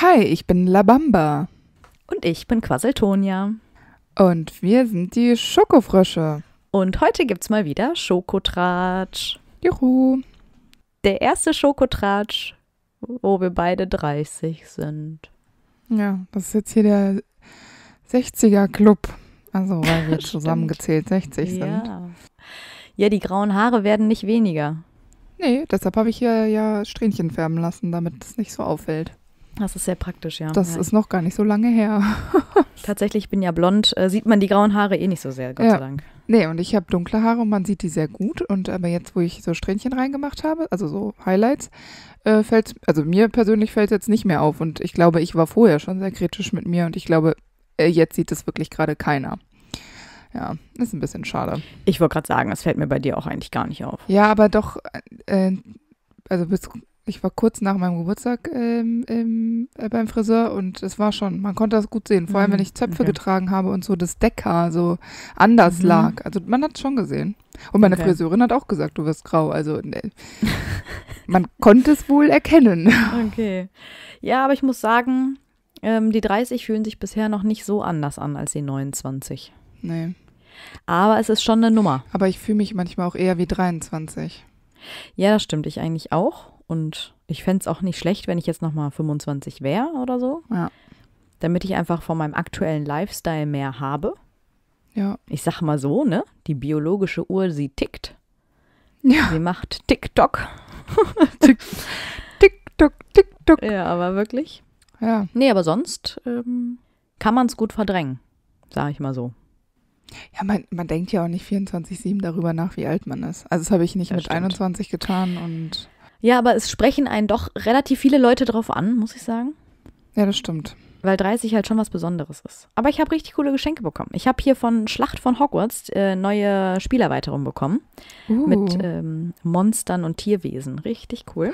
Hi, ich bin Labamba. Und ich bin Quasseltonia. Und wir sind die Schokofrösche. Und heute gibt's mal wieder Schokotratsch. Juhu. Der erste Schokotratsch wo wir beide 30 sind. Ja, das ist jetzt hier der 60er Club. Also, weil wir zusammengezählt 60 ja. sind. Ja, die grauen Haare werden nicht weniger. Nee, deshalb habe ich hier ja Strähnchen färben lassen, damit es nicht so auffällt. Das ist sehr praktisch, ja. Das ja. ist noch gar nicht so lange her. Tatsächlich, ich bin ja blond, äh, sieht man die grauen Haare eh nicht so sehr, Gott ja. sei Dank. Nee, und ich habe dunkle Haare und man sieht die sehr gut. Und aber jetzt, wo ich so Strähnchen reingemacht habe, also so Highlights, äh, fällt, also mir persönlich fällt es jetzt nicht mehr auf und ich glaube, ich war vorher schon sehr kritisch mit mir und ich glaube, äh, jetzt sieht es wirklich gerade keiner. Ja, ist ein bisschen schade. Ich wollte gerade sagen, es fällt mir bei dir auch eigentlich gar nicht auf. Ja, aber doch, äh, äh also bis ich war kurz nach meinem Geburtstag ähm, ähm, äh, beim Friseur und es war schon, man konnte das gut sehen. Vor allem, wenn mhm. ich Zöpfe okay. getragen habe und so das Deckhaar so anders mhm. lag. Also man hat es schon gesehen. Und meine okay. Friseurin hat auch gesagt, du wirst grau. Also ne. man konnte es wohl erkennen. Okay. Ja, aber ich muss sagen, ähm, die 30 fühlen sich bisher noch nicht so anders an als die 29. Nee. Aber es ist schon eine Nummer. Aber ich fühle mich manchmal auch eher wie 23. Ja, das stimmt. Ich eigentlich auch. Und ich fände es auch nicht schlecht, wenn ich jetzt nochmal 25 wäre oder so. Ja. Damit ich einfach von meinem aktuellen Lifestyle mehr habe. Ja. Ich sag mal so, ne? Die biologische Uhr, sie tickt. Ja. Sie macht TikTok. Tick, TikTok, TikTok. Ja, aber wirklich. Ja. Nee, aber sonst ähm, kann man es gut verdrängen, sage ich mal so. Ja, man, man denkt ja auch nicht 24-7 darüber nach, wie alt man ist. Also das habe ich nicht das mit stimmt. 21 getan und ja, aber es sprechen einen doch relativ viele Leute drauf an, muss ich sagen. Ja, das stimmt. Weil 30 halt schon was Besonderes ist. Aber ich habe richtig coole Geschenke bekommen. Ich habe hier von Schlacht von Hogwarts äh, neue Spielerweiterung bekommen. Uh. Mit ähm, Monstern und Tierwesen. Richtig cool.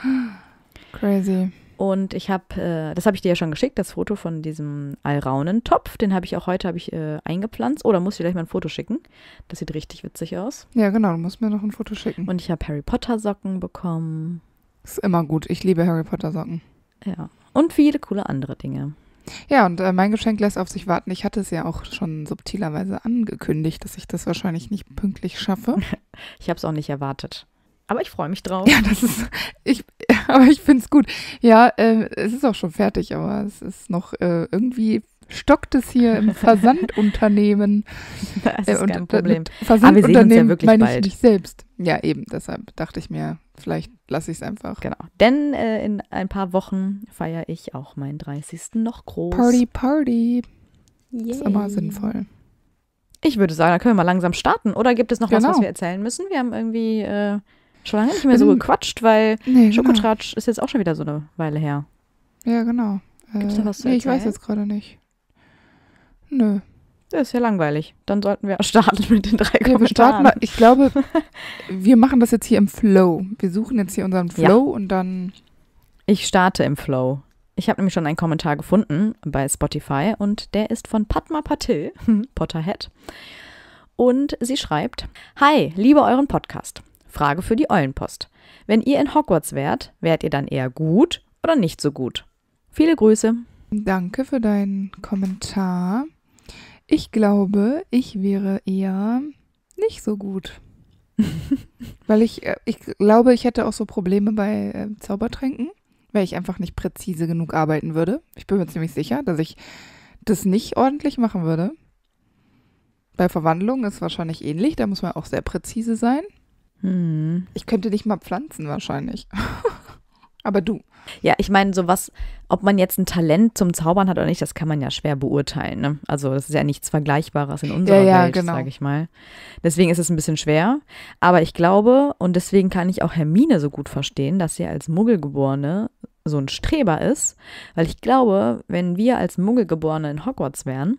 Crazy. Und ich habe, äh, das habe ich dir ja schon geschickt, das Foto von diesem Alraunentopf. Den habe ich auch heute ich, äh, eingepflanzt. Oder oh, muss ich gleich mal ein Foto schicken? Das sieht richtig witzig aus. Ja, genau. Du musst mir noch ein Foto schicken. Und ich habe Harry Potter Socken bekommen. Ist immer gut. Ich liebe Harry Potter Socken. Ja. Und viele coole andere Dinge. Ja, und äh, mein Geschenk lässt auf sich warten. Ich hatte es ja auch schon subtilerweise angekündigt, dass ich das wahrscheinlich nicht pünktlich schaffe. ich habe es auch nicht erwartet. Aber ich freue mich drauf. Ja, das ist. Ich, aber ich finde es gut. Ja, äh, es ist auch schon fertig, aber es ist noch äh, irgendwie stockt es hier im Versandunternehmen. Das äh, ist äh, und, kein Problem. Versandunternehmen aber wir sehen uns ja wirklich meine ich bald. nicht selbst. Ja, eben. Deshalb dachte ich mir, Vielleicht lasse ich es einfach. Genau. Denn äh, in ein paar Wochen feiere ich auch meinen 30. noch groß. Party, Party. Yay. Ist immer sinnvoll. Ich würde sagen, da können wir mal langsam starten. Oder gibt es noch genau. was, was genau. wir erzählen müssen? Wir haben irgendwie äh, schon lange nicht mehr so gequatscht, weil nee, Schokotratsch genau. ist jetzt auch schon wieder so eine Weile her. Ja, genau. Gibt es noch äh, was zu nee, erzählen? Ich weiß jetzt gerade nicht. Nö. Das ist ja langweilig. Dann sollten wir starten mit den drei ja, Kommentaren. Mal. Ich glaube, wir machen das jetzt hier im Flow. Wir suchen jetzt hier unseren Flow ja. und dann. Ich starte im Flow. Ich habe nämlich schon einen Kommentar gefunden bei Spotify und der ist von Padma Patil, Potterhead. Und sie schreibt: Hi, liebe euren Podcast. Frage für die Eulenpost. Wenn ihr in Hogwarts wärt, wärt ihr dann eher gut oder nicht so gut? Viele Grüße. Danke für deinen Kommentar. Ich glaube, ich wäre eher nicht so gut. weil ich, äh, ich glaube, ich hätte auch so Probleme bei äh, Zaubertränken, weil ich einfach nicht präzise genug arbeiten würde. Ich bin mir ziemlich sicher, dass ich das nicht ordentlich machen würde. Bei Verwandlungen ist es wahrscheinlich ähnlich, da muss man auch sehr präzise sein. Hm. Ich könnte nicht mal pflanzen wahrscheinlich. Aber du. Ja, ich meine, sowas, ob man jetzt ein Talent zum Zaubern hat oder nicht, das kann man ja schwer beurteilen. Ne? Also das ist ja nichts Vergleichbares in unserer ja, ja, Welt, genau. sage ich mal. Deswegen ist es ein bisschen schwer. Aber ich glaube, und deswegen kann ich auch Hermine so gut verstehen, dass sie als Muggelgeborene so ein Streber ist, weil ich glaube, wenn wir als Muggelgeborene in Hogwarts wären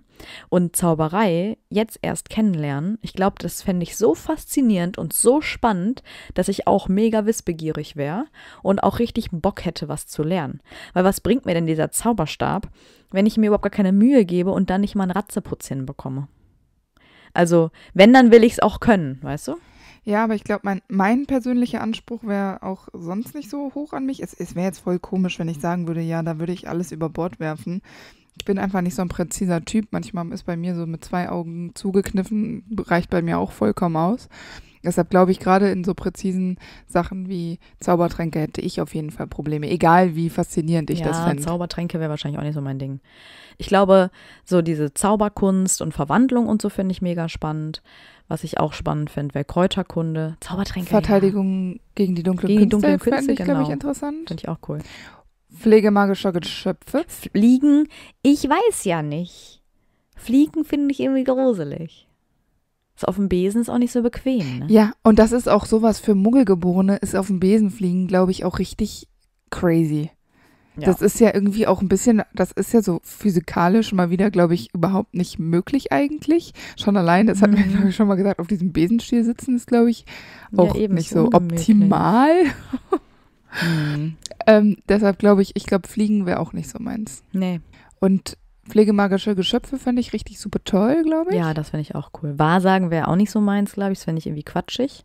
und Zauberei jetzt erst kennenlernen, ich glaube, das fände ich so faszinierend und so spannend, dass ich auch mega wissbegierig wäre und auch richtig Bock hätte, was zu lernen. Weil was bringt mir denn dieser Zauberstab, wenn ich mir überhaupt gar keine Mühe gebe und dann nicht mal einen Ratzeputz hinbekomme? Also, wenn, dann will ich es auch können, weißt du? Ja, aber ich glaube, mein, mein persönlicher Anspruch wäre auch sonst nicht so hoch an mich. Es, es wäre jetzt voll komisch, wenn ich sagen würde, ja, da würde ich alles über Bord werfen. Ich bin einfach nicht so ein präziser Typ. Manchmal ist bei mir so mit zwei Augen zugekniffen, reicht bei mir auch vollkommen aus. Deshalb glaube ich, gerade in so präzisen Sachen wie Zaubertränke hätte ich auf jeden Fall Probleme, egal wie faszinierend ich ja, das fände. Zaubertränke wäre wahrscheinlich auch nicht so mein Ding. Ich glaube, so diese Zauberkunst und Verwandlung und so finde ich mega spannend. Was ich auch spannend finde, wäre Kräuterkunde, Zaubertränke. Verteidigung ja. gegen die dunklen gegen Künste, die dunklen Künste genau. glaube ich, interessant. Finde ich auch cool. Pflegemagischer Geschöpfe. Fliegen, ich weiß ja nicht. Fliegen finde ich irgendwie gruselig. So auf dem Besen ist auch nicht so bequem. Ne? Ja, und das ist auch sowas für Muggelgeborene, ist auf dem Besen fliegen, glaube ich, auch richtig crazy. Ja. Das ist ja irgendwie auch ein bisschen, das ist ja so physikalisch mal wieder, glaube ich, überhaupt nicht möglich eigentlich. Schon allein, das hatten wir, mhm. glaube ich, schon mal gesagt, auf diesem Besenstiel sitzen ist, glaube ich, auch ja, eben, nicht so optimal. mhm. ähm, deshalb glaube ich, ich glaube, Fliegen wäre auch nicht so meins. Nee. Und Pflegemagische Geschöpfe fände ich richtig super toll, glaube ich. Ja, das fände ich auch cool. Wahrsagen wäre auch nicht so meins, glaube ich. Das fände ich irgendwie quatschig.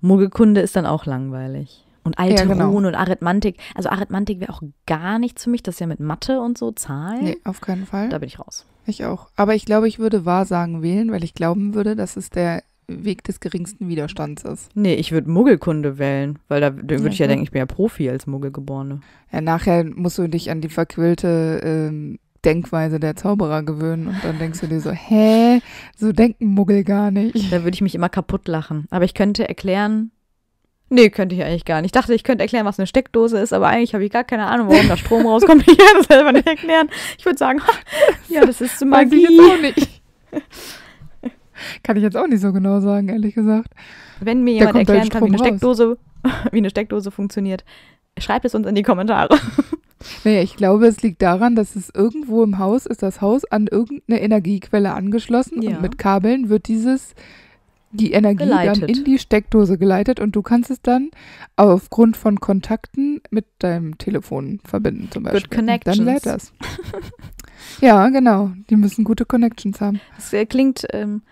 Muggelkunde ist dann auch langweilig. Und alte ja, genau. Ruhen und Arithmantik. Also Arithmantik wäre auch gar nichts für mich. Das ist ja mit Mathe und so, Zahlen. Nee, auf keinen Fall. Da bin ich raus. Ich auch. Aber ich glaube, ich würde Wahrsagen wählen, weil ich glauben würde, dass es der Weg des geringsten Widerstands ist. Nee, ich würde Muggelkunde wählen, weil da, würde ja, ich ja denken, ich bin ja Profi als Muggelgeborene. Ja, nachher musst du dich an die verquillte ähm, Denkweise der Zauberer gewöhnen und dann denkst du dir so, hä, so denken Muggel gar nicht. Da würde ich mich immer kaputt lachen. Aber ich könnte erklären, nee, könnte ich eigentlich gar nicht. Ich dachte, ich könnte erklären, was eine Steckdose ist, aber eigentlich habe ich gar keine Ahnung, warum da Strom rauskommt. Ich kann das selber nicht erklären. Ich würde sagen, ja, das ist Magie. Weiß ich jetzt auch nicht. Kann ich jetzt auch nicht so genau sagen, ehrlich gesagt. Wenn mir jemand erklären kann, wie eine, Steckdose, wie eine Steckdose funktioniert, Schreibt es uns in die Kommentare. Nee, ich glaube, es liegt daran, dass es irgendwo im Haus ist, das Haus an irgendeine Energiequelle angeschlossen ja. und mit Kabeln wird dieses die Energie geleitet. dann in die Steckdose geleitet und du kannst es dann aufgrund von Kontakten mit deinem Telefon verbinden zum Beispiel. Good connections. Dann lädt das. ja, genau. Die müssen gute Connections haben. Das äh, klingt ähm,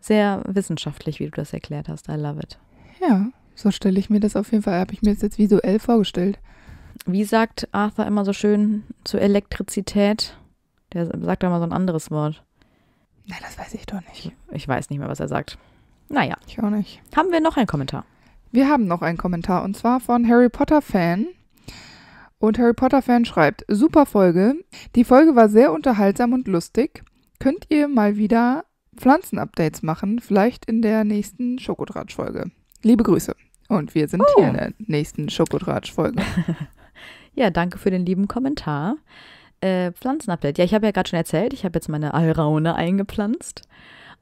sehr wissenschaftlich, wie du das erklärt hast. I love it. Ja. So stelle ich mir das auf jeden Fall, habe ich mir das jetzt visuell vorgestellt. Wie sagt Arthur immer so schön zur Elektrizität? Der sagt da mal so ein anderes Wort. Na, das weiß ich doch nicht. Ich weiß nicht mehr, was er sagt. Naja. Ich auch nicht. Haben wir noch einen Kommentar? Wir haben noch einen Kommentar und zwar von Harry Potter Fan. Und Harry Potter Fan schreibt: Super Folge. Die Folge war sehr unterhaltsam und lustig. Könnt ihr mal wieder Pflanzen-Updates machen? Vielleicht in der nächsten schokodratsch folge Liebe Grüße. Und wir sind oh. hier in der nächsten Schokotratsch-Folge. ja, danke für den lieben Kommentar. Äh, Pflanzenupdate. Ja, ich habe ja gerade schon erzählt, ich habe jetzt meine Alraune eingepflanzt.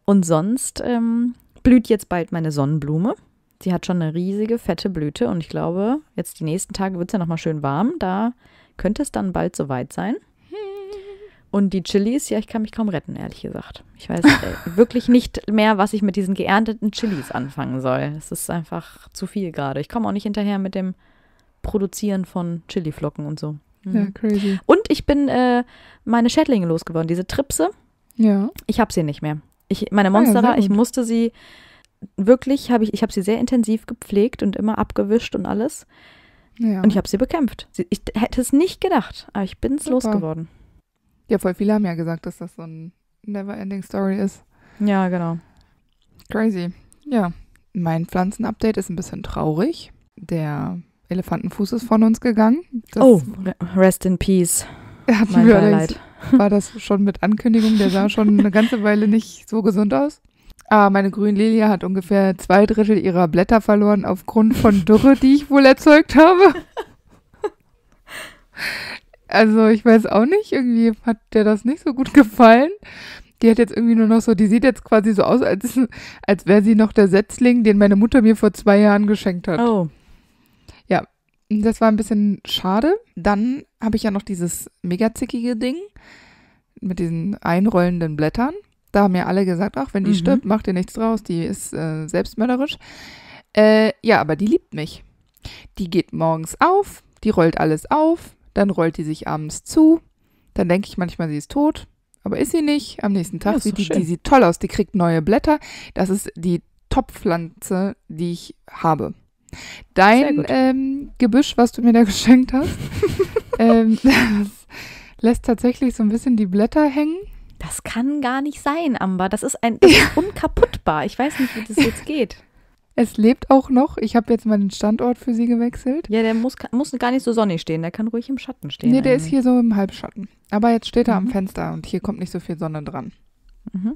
Und sonst ähm, blüht jetzt bald meine Sonnenblume. Die hat schon eine riesige, fette Blüte und ich glaube, jetzt die nächsten Tage wird es ja nochmal schön warm. Da könnte es dann bald soweit sein. Und die Chilis, ja, ich kann mich kaum retten, ehrlich gesagt. Ich weiß äh, wirklich nicht mehr, was ich mit diesen geernteten Chilis anfangen soll. Es ist einfach zu viel gerade. Ich komme auch nicht hinterher mit dem Produzieren von Chiliflocken und so. Mhm. Ja, crazy. Und ich bin äh, meine Schädlinge losgeworden, diese Tripse. Ja. Ich habe sie nicht mehr. Ich, meine ah, Monstera, ah, ja, ich musste sie wirklich, habe ich, ich habe sie sehr intensiv gepflegt und immer abgewischt und alles. Ja. Und ich habe sie bekämpft. Ich hätte es nicht gedacht, aber ich bin es losgeworden. Ja, voll viele haben ja gesagt, dass das so ein Never-Ending Story ist. Ja, genau. Crazy. Ja. Mein Pflanzenupdate ist ein bisschen traurig. Der Elefantenfuß ist von uns gegangen. Das oh, rest in peace. Er hat mein Beileid. War das schon mit Ankündigung? Der sah schon eine ganze Weile nicht so gesund aus. Ah, meine Grünlilie hat ungefähr zwei Drittel ihrer Blätter verloren aufgrund von Dürre, die ich wohl erzeugt habe. Also ich weiß auch nicht, irgendwie hat der das nicht so gut gefallen. Die hat jetzt irgendwie nur noch so, die sieht jetzt quasi so aus, als, als wäre sie noch der Setzling, den meine Mutter mir vor zwei Jahren geschenkt hat. Oh. Ja, das war ein bisschen schade. Dann habe ich ja noch dieses mega zickige Ding mit diesen einrollenden Blättern. Da haben ja alle gesagt, ach, wenn die mhm. stirbt, macht ihr nichts draus, die ist äh, selbstmörderisch. Äh, ja, aber die liebt mich. Die geht morgens auf, die rollt alles auf, dann rollt die sich abends zu. Dann denke ich manchmal, sie ist tot, aber ist sie nicht. Am nächsten Tag ja, sieht die, die sieht toll aus. Die kriegt neue Blätter. Das ist die Top-Pflanze, die ich habe. Dein ähm, Gebüsch, was du mir da geschenkt hast, ähm, lässt tatsächlich so ein bisschen die Blätter hängen. Das kann gar nicht sein, Amber. Das ist ein das ist unkaputtbar. Ich weiß nicht, wie das jetzt geht. Es lebt auch noch. Ich habe jetzt mal den Standort für sie gewechselt. Ja, der muss, muss gar nicht so sonnig stehen. Der kann ruhig im Schatten stehen. Nee, der eigentlich. ist hier so im Halbschatten. Aber jetzt steht er mhm. am Fenster und hier kommt nicht so viel Sonne dran. Mhm.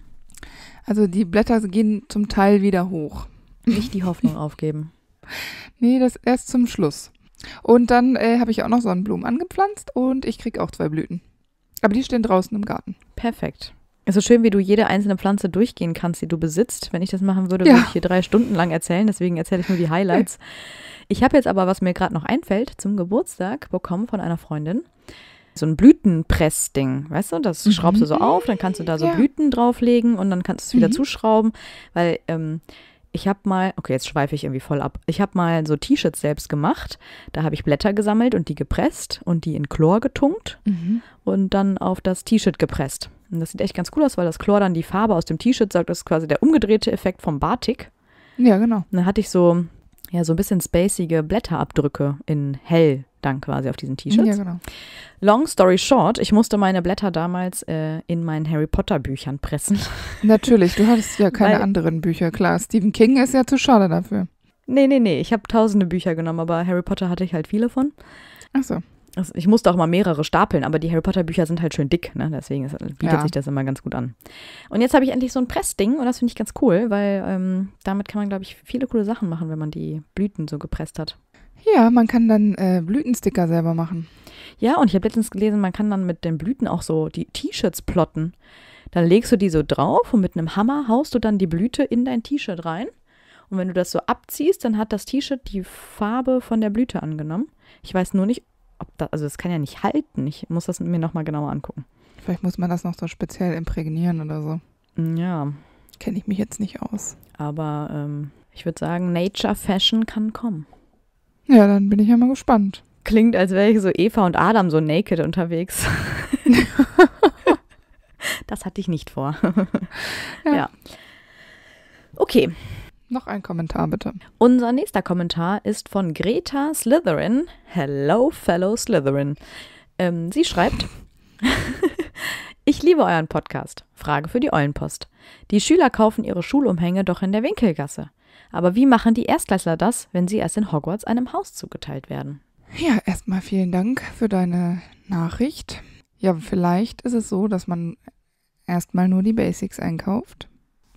Also die Blätter gehen zum Teil wieder hoch. Nicht die Hoffnung aufgeben. Nee, das erst zum Schluss. Und dann äh, habe ich auch noch Sonnenblumen angepflanzt und ich kriege auch zwei Blüten. Aber die stehen draußen im Garten. Perfekt. Es ist schön, wie du jede einzelne Pflanze durchgehen kannst, die du besitzt. Wenn ich das machen würde, ja. würde ich hier drei Stunden lang erzählen. Deswegen erzähle ich nur die Highlights. Ich habe jetzt aber, was mir gerade noch einfällt, zum Geburtstag bekommen von einer Freundin. So ein Blütenpressding, weißt du? Das mhm. schraubst du so auf, dann kannst du da so mhm. ja. Blüten drauflegen und dann kannst du es wieder mhm. zuschrauben, weil ähm, ich habe mal, okay, jetzt schweife ich irgendwie voll ab. Ich habe mal so T-Shirts selbst gemacht. Da habe ich Blätter gesammelt und die gepresst und die in Chlor getunkt mhm. und dann auf das T-Shirt gepresst. Und das sieht echt ganz cool aus, weil das Chlor dann die Farbe aus dem T-Shirt sagt, das ist quasi der umgedrehte Effekt vom Batik. Ja, genau. Und dann hatte ich so, ja, so ein bisschen spacige Blätterabdrücke in hell dann quasi auf diesen T-Shirts. Ja, genau. Long story short, ich musste meine Blätter damals äh, in meinen Harry Potter Büchern pressen. Natürlich, du hattest ja keine Weil, anderen Bücher, klar. Stephen King ist ja zu schade dafür. Nee, nee, nee, ich habe tausende Bücher genommen, aber Harry Potter hatte ich halt viele von. Ach so. Also, ich musste auch mal mehrere stapeln, aber die Harry Potter Bücher sind halt schön dick, ne? deswegen ist, äh, bietet ja. sich das immer ganz gut an. Und jetzt habe ich endlich so ein Pressding und das finde ich ganz cool, weil ähm, damit kann man, glaube ich, viele coole Sachen machen, wenn man die Blüten so gepresst hat. Ja, man kann dann äh, Blütensticker selber machen. Ja, und ich habe letztens gelesen, man kann dann mit den Blüten auch so die T-Shirts plotten. Dann legst du die so drauf und mit einem Hammer haust du dann die Blüte in dein T-Shirt rein. Und wenn du das so abziehst, dann hat das T-Shirt die Farbe von der Blüte angenommen. Ich weiß nur nicht, ob das, also das kann ja nicht halten. Ich muss das mir nochmal genauer angucken. Vielleicht muss man das noch so speziell imprägnieren oder so. Mm, ja. Kenne ich mich jetzt nicht aus. Aber ähm, ich würde sagen, Nature Fashion kann kommen. Ja, dann bin ich ja mal gespannt. Klingt, als wäre ich so Eva und Adam so naked unterwegs. das hatte ich nicht vor. ja. ja. Okay, noch ein Kommentar bitte. Unser nächster Kommentar ist von Greta Slytherin. Hello, fellow Slytherin. Ähm, sie schreibt: Ich liebe euren Podcast. Frage für die Eulenpost. Die Schüler kaufen ihre Schulumhänge doch in der Winkelgasse. Aber wie machen die Erstklässler das, wenn sie erst in Hogwarts einem Haus zugeteilt werden? Ja, erstmal vielen Dank für deine Nachricht. Ja, vielleicht ist es so, dass man erstmal nur die Basics einkauft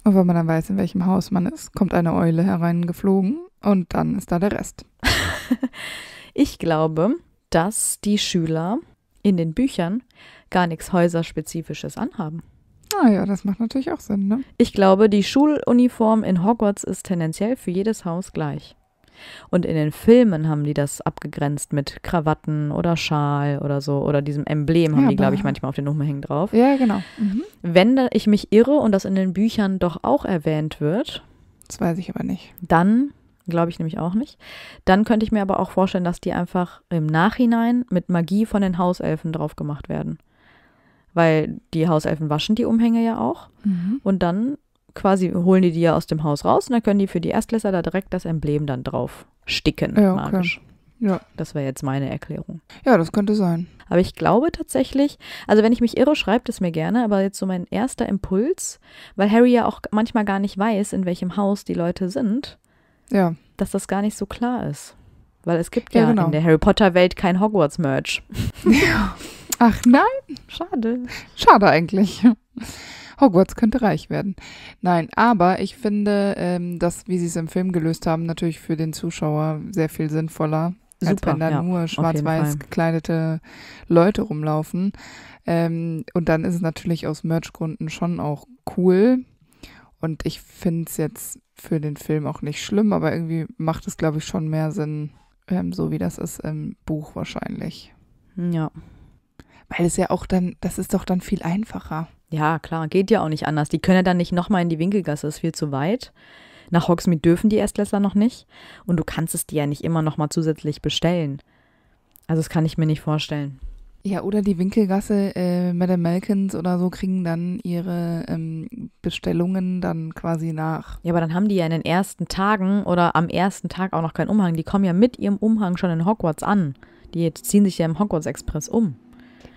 und wenn man dann weiß, in welchem Haus man ist, kommt eine Eule hereingeflogen und dann ist da der Rest. ich glaube, dass die Schüler in den Büchern gar nichts Häuserspezifisches anhaben. Ah ja, das macht natürlich auch Sinn, ne? Ich glaube, die Schuluniform in Hogwarts ist tendenziell für jedes Haus gleich. Und in den Filmen haben die das abgegrenzt mit Krawatten oder Schal oder so oder diesem Emblem haben ja, die, glaube ich, manchmal auf den Umhängen drauf. Ja, genau. Mhm. Wenn ich mich irre und das in den Büchern doch auch erwähnt wird. Das weiß ich aber nicht. Dann glaube ich nämlich auch nicht. Dann könnte ich mir aber auch vorstellen, dass die einfach im Nachhinein mit Magie von den Hauselfen drauf gemacht werden weil die Hauselfen waschen die Umhänge ja auch. Mhm. Und dann quasi holen die die ja aus dem Haus raus und dann können die für die Erstklässler da direkt das Emblem dann drauf sticken. Ja, magisch. Ja. Das wäre jetzt meine Erklärung. Ja, das könnte sein. Aber ich glaube tatsächlich, also wenn ich mich irre, schreibt es mir gerne, aber jetzt so mein erster Impuls, weil Harry ja auch manchmal gar nicht weiß, in welchem Haus die Leute sind, ja. dass das gar nicht so klar ist. Weil es gibt ja, ja genau. in der Harry Potter-Welt kein Hogwarts-Merch. Ja. Ach nein, schade. Schade eigentlich. Hogwarts oh könnte reich werden. Nein, aber ich finde, ähm, dass, wie sie es im Film gelöst haben, natürlich für den Zuschauer sehr viel sinnvoller. Super, als wenn da ja, nur schwarz-weiß gekleidete Leute rumlaufen. Ähm, und dann ist es natürlich aus Merch-Gründen schon auch cool. Und ich finde es jetzt für den Film auch nicht schlimm, aber irgendwie macht es, glaube ich, schon mehr Sinn, ähm, so wie das ist im Buch wahrscheinlich. Ja. Weil es ja auch dann, das ist doch dann viel einfacher. Ja, klar, geht ja auch nicht anders. Die können ja dann nicht nochmal in die Winkelgasse, das ist viel zu weit. Nach Hogsmeade dürfen die Erstklässler noch nicht. Und du kannst es dir ja nicht immer nochmal zusätzlich bestellen. Also das kann ich mir nicht vorstellen. Ja, oder die Winkelgasse, äh, Madame Malkins oder so kriegen dann ihre ähm, Bestellungen dann quasi nach. Ja, aber dann haben die ja in den ersten Tagen oder am ersten Tag auch noch keinen Umhang. Die kommen ja mit ihrem Umhang schon in Hogwarts an. Die ziehen sich ja im Hogwarts Express um.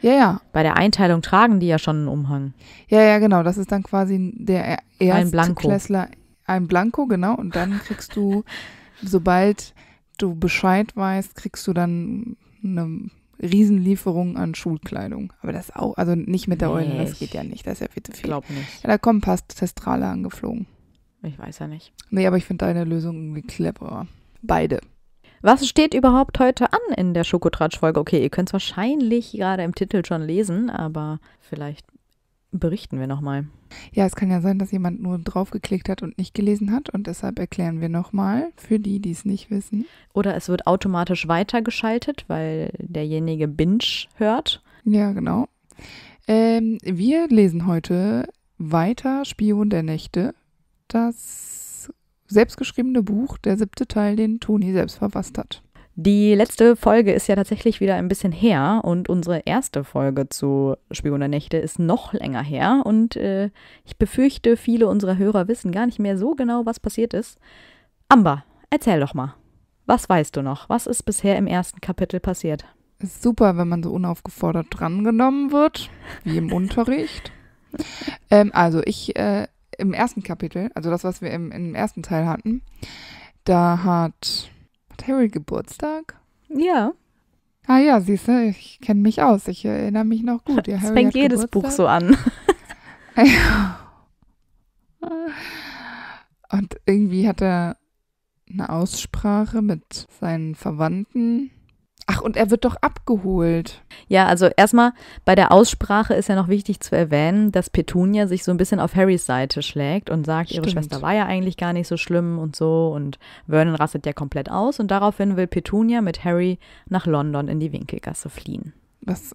Ja, ja. Bei der Einteilung tragen die ja schon einen Umhang. Ja, ja, genau. Das ist dann quasi der Erstklässler. Ein Blanko, Ein Blanko, genau. Und dann kriegst du, sobald du Bescheid weißt, kriegst du dann eine Riesenlieferung an Schulkleidung. Aber das auch, also nicht mit der nee, Eule, das geht ja nicht. Das ist ja viel zu viel. Ich glaube nicht. Ja, da kommen ein Testrale angeflogen. Ich weiß ja nicht. Nee, aber ich finde deine Lösung irgendwie cleverer. Beide. Was steht überhaupt heute an in der Schokotratsch-Folge? Okay, ihr könnt es wahrscheinlich gerade im Titel schon lesen, aber vielleicht berichten wir nochmal. Ja, es kann ja sein, dass jemand nur draufgeklickt hat und nicht gelesen hat und deshalb erklären wir nochmal für die, die es nicht wissen. Oder es wird automatisch weitergeschaltet, weil derjenige Binge hört. Ja, genau. Ähm, wir lesen heute weiter Spion der Nächte. Das selbstgeschriebene Buch, der siebte Teil, den Toni selbst verfasst hat. Die letzte Folge ist ja tatsächlich wieder ein bisschen her und unsere erste Folge zu Spion der Nächte ist noch länger her und äh, ich befürchte, viele unserer Hörer wissen gar nicht mehr so genau, was passiert ist. Amber, erzähl doch mal. Was weißt du noch? Was ist bisher im ersten Kapitel passiert? Ist super, wenn man so unaufgefordert drangenommen wird, wie im Unterricht. Ähm, also ich äh, im ersten Kapitel, also das, was wir im, im ersten Teil hatten, da hat, hat Harry Geburtstag. Ja. Ah ja, siehst du, ich kenne mich aus. Ich erinnere mich noch gut. Ja, das fängt jedes Geburtstag. Buch so an. Und irgendwie hat er eine Aussprache mit seinen Verwandten. Ach, und er wird doch abgeholt. Ja, also erstmal bei der Aussprache ist ja noch wichtig zu erwähnen, dass Petunia sich so ein bisschen auf Harrys Seite schlägt und sagt, Stimmt. ihre Schwester war ja eigentlich gar nicht so schlimm und so. Und Vernon rastet ja komplett aus und daraufhin will Petunia mit Harry nach London in die Winkelgasse fliehen. Was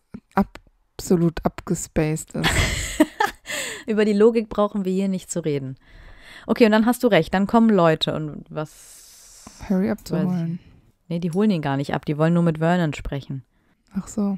absolut abgespaced ist. Über die Logik brauchen wir hier nicht zu reden. Okay, und dann hast du recht, dann kommen Leute und was. Harry abzuholen. Nee, die holen ihn gar nicht ab. Die wollen nur mit Vernon sprechen. Ach so.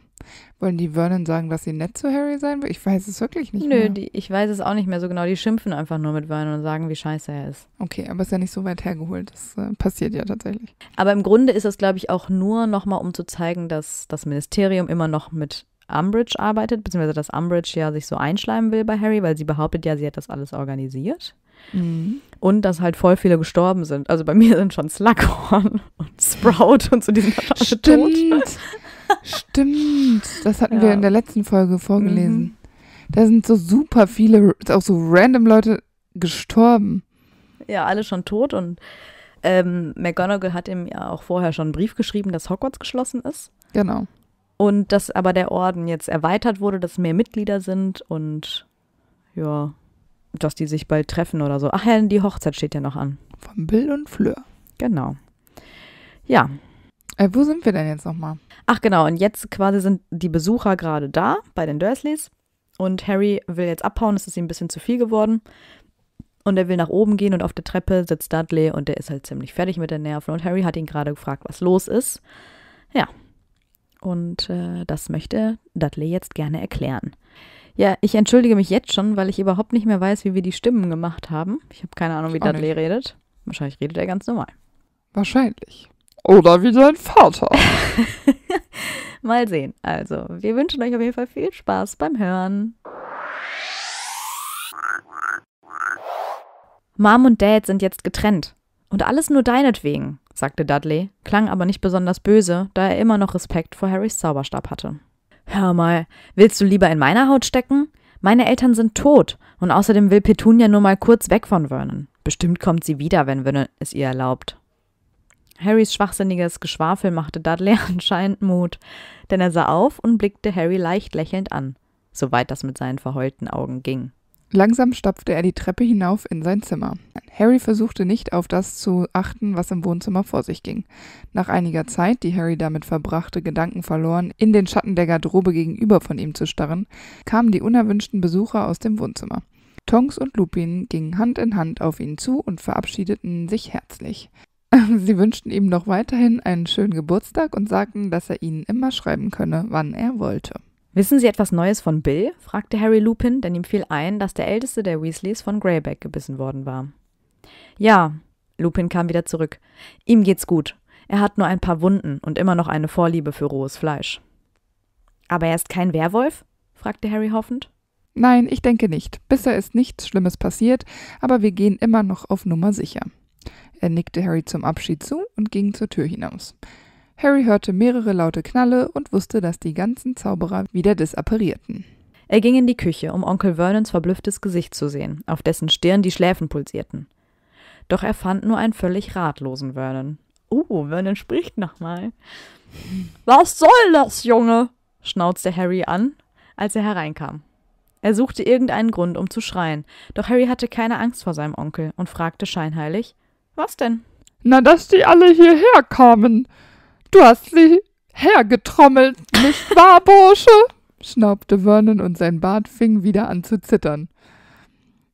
Wollen die Vernon sagen, dass sie nett zu Harry sein will? Ich weiß es wirklich nicht Nö, mehr. Nö, ich weiß es auch nicht mehr so genau. Die schimpfen einfach nur mit Vernon und sagen, wie scheiße er ist. Okay, aber ist ja nicht so weit hergeholt. Das äh, passiert ja tatsächlich. Aber im Grunde ist das, glaube ich, auch nur nochmal, um zu zeigen, dass das Ministerium immer noch mit Umbridge arbeitet, beziehungsweise dass Umbridge ja sich so einschleimen will bei Harry, weil sie behauptet ja, sie hat das alles organisiert. Mhm. Und dass halt voll viele gestorben sind. Also bei mir sind schon Slughorn und Sprout und so diesen Stimmt. Stimmt. Das hatten ja. wir in der letzten Folge vorgelesen. Mhm. Da sind so super viele, auch so random Leute gestorben. Ja, alle schon tot und ähm, McGonagall hat ihm ja auch vorher schon einen Brief geschrieben, dass Hogwarts geschlossen ist. Genau. Und dass aber der Orden jetzt erweitert wurde, dass mehr Mitglieder sind und ja, dass die sich bald treffen oder so. Ach ja, die Hochzeit steht ja noch an. Von Bill und Fleur. Genau. Ja. Äh, wo sind wir denn jetzt nochmal? Ach genau, und jetzt quasi sind die Besucher gerade da bei den Dursleys und Harry will jetzt abhauen, es ist ihm ein bisschen zu viel geworden. Und er will nach oben gehen und auf der Treppe sitzt Dudley und der ist halt ziemlich fertig mit den Nerven. Und Harry hat ihn gerade gefragt, was los ist. Ja. Und äh, das möchte Dudley jetzt gerne erklären. Ja, ich entschuldige mich jetzt schon, weil ich überhaupt nicht mehr weiß, wie wir die Stimmen gemacht haben. Ich habe keine Ahnung, wie Dudley redet. Wahrscheinlich redet er ganz normal. Wahrscheinlich. Oder wie sein Vater. Mal sehen. Also, wir wünschen euch auf jeden Fall viel Spaß beim Hören. Mom und Dad sind jetzt getrennt. Und alles nur deinetwegen, sagte Dudley, klang aber nicht besonders böse, da er immer noch Respekt vor Harrys Zauberstab hatte. Hör mal, willst du lieber in meiner Haut stecken? Meine Eltern sind tot und außerdem will Petunia nur mal kurz weg von Vernon. Bestimmt kommt sie wieder, wenn Vernon es ihr erlaubt. Harrys schwachsinniges Geschwafel machte Dudley anscheinend Mut, denn er sah auf und blickte Harry leicht lächelnd an, soweit das mit seinen verheulten Augen ging. Langsam stapfte er die Treppe hinauf in sein Zimmer. Harry versuchte nicht auf das zu achten, was im Wohnzimmer vor sich ging. Nach einiger Zeit, die Harry damit verbrachte, Gedanken verloren, in den Schatten der Garderobe gegenüber von ihm zu starren, kamen die unerwünschten Besucher aus dem Wohnzimmer. Tonks und Lupin gingen Hand in Hand auf ihn zu und verabschiedeten sich herzlich. Sie wünschten ihm noch weiterhin einen schönen Geburtstag und sagten, dass er ihnen immer schreiben könne, wann er wollte. Wissen Sie etwas Neues von Bill? fragte Harry Lupin, denn ihm fiel ein, dass der älteste der Weasleys von Greyback gebissen worden war. Ja, Lupin kam wieder zurück. Ihm geht's gut. Er hat nur ein paar Wunden und immer noch eine Vorliebe für rohes Fleisch. Aber er ist kein Werwolf? fragte Harry hoffend. Nein, ich denke nicht. Bisher ist nichts Schlimmes passiert, aber wir gehen immer noch auf Nummer sicher. Er nickte Harry zum Abschied zu und ging zur Tür hinaus. Harry hörte mehrere laute Knalle und wusste, dass die ganzen Zauberer wieder disapparierten. Er ging in die Küche, um Onkel Vernons verblüfftes Gesicht zu sehen, auf dessen Stirn die Schläfen pulsierten. Doch er fand nur einen völlig ratlosen Vernon. Oh, Vernon spricht nochmal. Was soll das, Junge? schnauzte Harry an, als er hereinkam. Er suchte irgendeinen Grund, um zu schreien, doch Harry hatte keine Angst vor seinem Onkel und fragte scheinheilig: Was denn? Na, dass die alle hierher kamen. Du hast sie hergetrommelt, nicht wahr, Bursche? schnaubte Vernon und sein Bart fing wieder an zu zittern.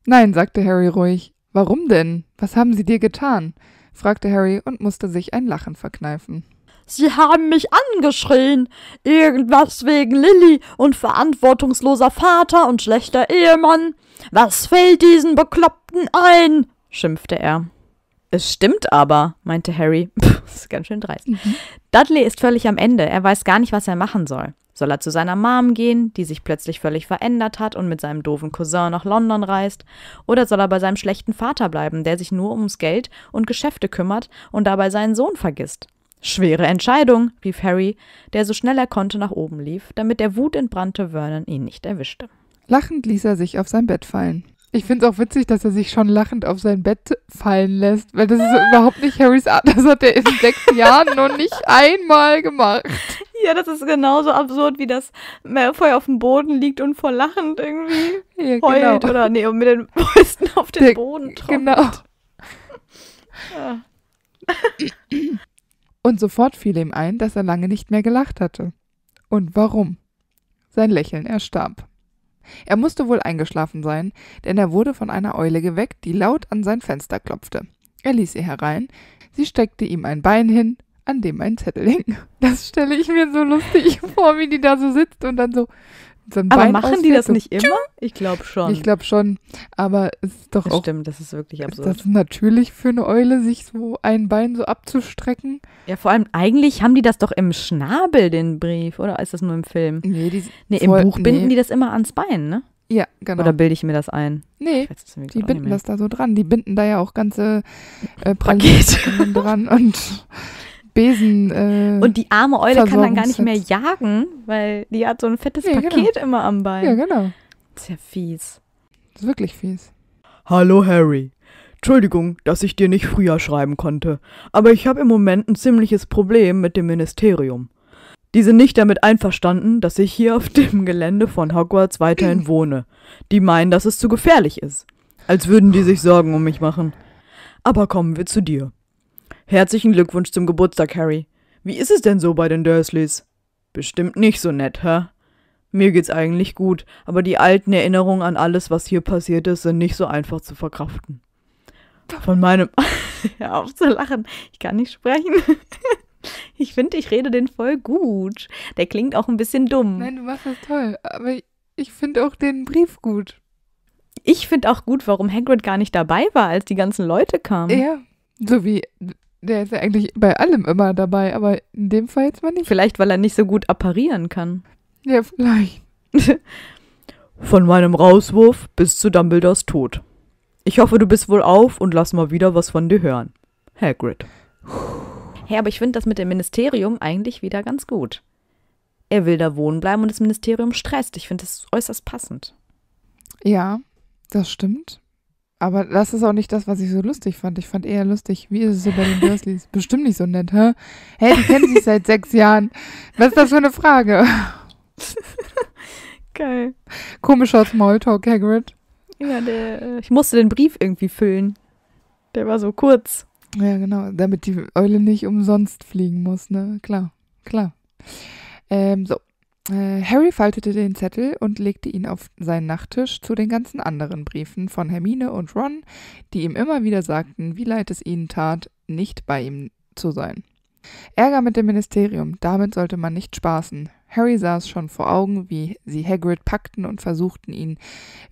Nein, sagte Harry ruhig. Warum denn? Was haben sie dir getan? fragte Harry und musste sich ein Lachen verkneifen. Sie haben mich angeschrien. Irgendwas wegen Lilly und verantwortungsloser Vater und schlechter Ehemann. Was fällt diesen Bekloppten ein? schimpfte er. Es stimmt aber, meinte Harry. Puh, das ist ganz schön dreist. Mhm. Dudley ist völlig am Ende. Er weiß gar nicht, was er machen soll. Soll er zu seiner Mom gehen, die sich plötzlich völlig verändert hat und mit seinem doofen Cousin nach London reist? Oder soll er bei seinem schlechten Vater bleiben, der sich nur ums Geld und Geschäfte kümmert und dabei seinen Sohn vergisst? Schwere Entscheidung, rief Harry, der so schnell er konnte nach oben lief, damit der wutentbrannte Vernon ihn nicht erwischte. Lachend ließ er sich auf sein Bett fallen. Ich finde es auch witzig, dass er sich schon lachend auf sein Bett fallen lässt, weil das ist überhaupt nicht Harrys Art. Das hat er in sechs Jahren noch nicht einmal gemacht. Ja, das ist genauso absurd, wie dass Malfoy auf dem Boden liegt und vor Lachend irgendwie ja, genau. heult. Genau. Oder nee, und mit den Fäusten auf den Der, Boden trommelt. Genau. Ja. Und sofort fiel ihm ein, dass er lange nicht mehr gelacht hatte. Und warum? Sein Lächeln erstarb. Er musste wohl eingeschlafen sein, denn er wurde von einer Eule geweckt, die laut an sein Fenster klopfte. Er ließ sie herein, sie steckte ihm ein Bein hin, an dem ein Zettel hing. Das stelle ich mir so lustig vor, wie die da so sitzt und dann so, sein Aber Bein machen ausfällt, die das nicht immer? Ich glaube schon. Ich glaube schon. Aber es ist doch das auch. Stimmt, das ist wirklich absurd. Das ist natürlich für eine Eule, sich so ein Bein so abzustrecken. Ja, vor allem eigentlich haben die das doch im Schnabel, den Brief, oder ist das nur im Film? Nee, die, nee im voll, Buch binden nee. die das immer ans Bein, ne? Ja, genau. Oder bilde ich mir das ein? Nee, das die binden das da so dran. Die binden da ja auch ganze äh, Pralinen dran und Besen. Äh, und die arme Eule kann dann gar nicht mehr jagen, weil die hat so ein fettes ja, genau. Paket genau. immer am Bein. Ja, genau. Das ist ja fies. Das ist wirklich fies. Hallo Harry. Entschuldigung, dass ich dir nicht früher schreiben konnte, aber ich habe im Moment ein ziemliches Problem mit dem Ministerium. Die sind nicht damit einverstanden, dass ich hier auf dem Gelände von Hogwarts weiterhin wohne. Die meinen, dass es zu gefährlich ist. Als würden die sich Sorgen um mich machen. Aber kommen wir zu dir. Herzlichen Glückwunsch zum Geburtstag, Harry. Wie ist es denn so bei den Dursleys? Bestimmt nicht so nett, hä? Mir geht's eigentlich gut, aber die alten Erinnerungen an alles, was hier passiert ist, sind nicht so einfach zu verkraften. Von meinem. Hör auf zu lachen, ich kann nicht sprechen. ich finde, ich rede den voll gut. Der klingt auch ein bisschen dumm. Nein, du machst das toll, aber ich, finde auch den Brief gut. Ich finde auch gut, warum Hagrid gar nicht dabei war, als die ganzen Leute kamen. Ja, so wie der ist ja eigentlich bei allem immer dabei, aber in dem Fall jetzt mal nicht. Vielleicht, weil er nicht so gut apparieren kann. Ja, vielleicht. Von meinem Rauswurf bis zu Dumbledores Tod. Ich hoffe, du bist wohl auf und lass mal wieder was von dir hören. Hagrid. Hey, aber ich finde das mit dem Ministerium eigentlich wieder ganz gut. Er will da wohnen bleiben und das Ministerium stresst. Ich finde das äußerst passend. Ja, das stimmt. Aber das ist auch nicht das, was ich so lustig fand. Ich fand eher lustig, wie ist es so bei den Dursleys? Bestimmt nicht so nett, hä? Hey, die kennen sich seit sechs Jahren. Was ist das für eine Frage? Geil. Komischer Smalltalk, Hagrid. Ja, der, äh, ich musste den Brief irgendwie füllen. Der war so kurz. Ja, genau, damit die Eule nicht umsonst fliegen muss, ne? Klar, klar. Ähm, so, äh, Harry faltete den Zettel und legte ihn auf seinen Nachttisch zu den ganzen anderen Briefen von Hermine und Ron, die ihm immer wieder sagten, wie leid es ihnen tat, nicht bei ihm zu sein. Ärger mit dem Ministerium, damit sollte man nicht spaßen. Harry sah es schon vor Augen, wie sie Hagrid packten und versuchten, ihn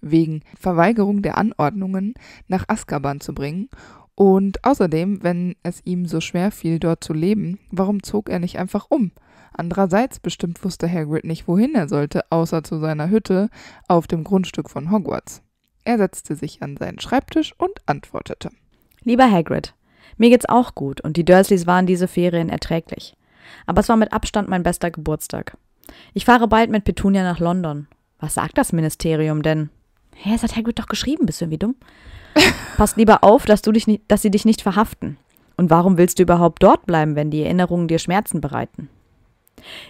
wegen Verweigerung der Anordnungen nach Azkaban zu bringen. Und außerdem, wenn es ihm so schwer fiel, dort zu leben, warum zog er nicht einfach um? Andererseits bestimmt wusste Hagrid nicht, wohin er sollte, außer zu seiner Hütte auf dem Grundstück von Hogwarts. Er setzte sich an seinen Schreibtisch und antwortete. Lieber Hagrid, mir geht's auch gut und die Dursleys waren diese Ferien erträglich. Aber es war mit Abstand mein bester Geburtstag. Ich fahre bald mit Petunia nach London. Was sagt das Ministerium denn? Hä, es hat Hagrid doch geschrieben, bist du irgendwie dumm? Pass lieber auf, dass, du dich nicht, dass sie dich nicht verhaften. Und warum willst du überhaupt dort bleiben, wenn die Erinnerungen dir Schmerzen bereiten?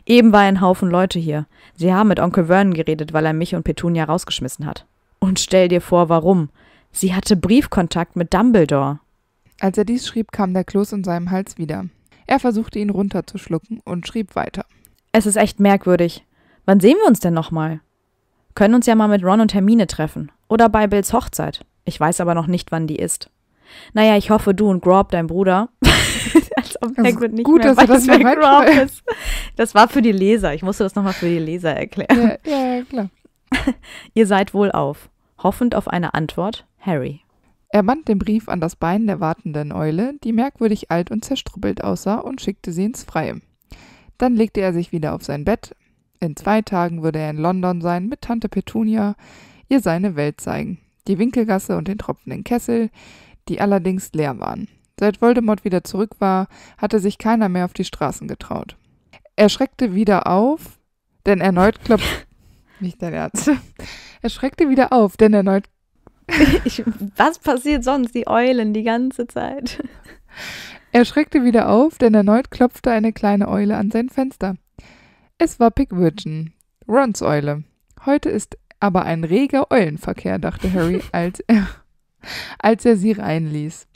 Eben war ein Haufen Leute hier. Sie haben mit Onkel Vernon geredet, weil er mich und Petunia rausgeschmissen hat. Und stell dir vor, warum. Sie hatte Briefkontakt mit Dumbledore. Als er dies schrieb, kam der Kloß in seinem Hals wieder. Er versuchte ihn runterzuschlucken und schrieb weiter. Es ist echt merkwürdig. Wann sehen wir uns denn nochmal? Können uns ja mal mit Ron und Hermine treffen. Oder bei Bills Hochzeit. Ich weiß aber noch nicht, wann die ist. Naja, ich hoffe, du und Grob, dein Bruder, warum Hagrid nicht gut, mehr dass weiß, das wer Graf ist. Das war für die Leser. Ich musste das nochmal für die Leser erklären. Ja, ja, klar. Ihr seid wohlauf. Hoffend auf eine Antwort, Harry. Er band den Brief an das Bein der wartenden Eule, die merkwürdig alt und zerstrubbelt aussah, und schickte sie ins Freie. Dann legte er sich wieder auf sein Bett. In zwei Tagen würde er in London sein, mit Tante Petunia, ihr seine Welt zeigen. Die Winkelgasse und den tropfenden Kessel, die allerdings leer waren. Seit Voldemort wieder zurück war, hatte sich keiner mehr auf die Straßen getraut. Er schreckte wieder auf, denn erneut klopfte. Nicht dein Ernst. Er schreckte wieder auf, denn erneut. Ich, was passiert sonst? Die Eulen die ganze Zeit. Er schreckte wieder auf, denn erneut klopfte eine kleine Eule an sein Fenster. Es war Pigwidgeon, Rons Eule. Heute ist aber ein reger Eulenverkehr, dachte Harry, als er, als er sie reinließ.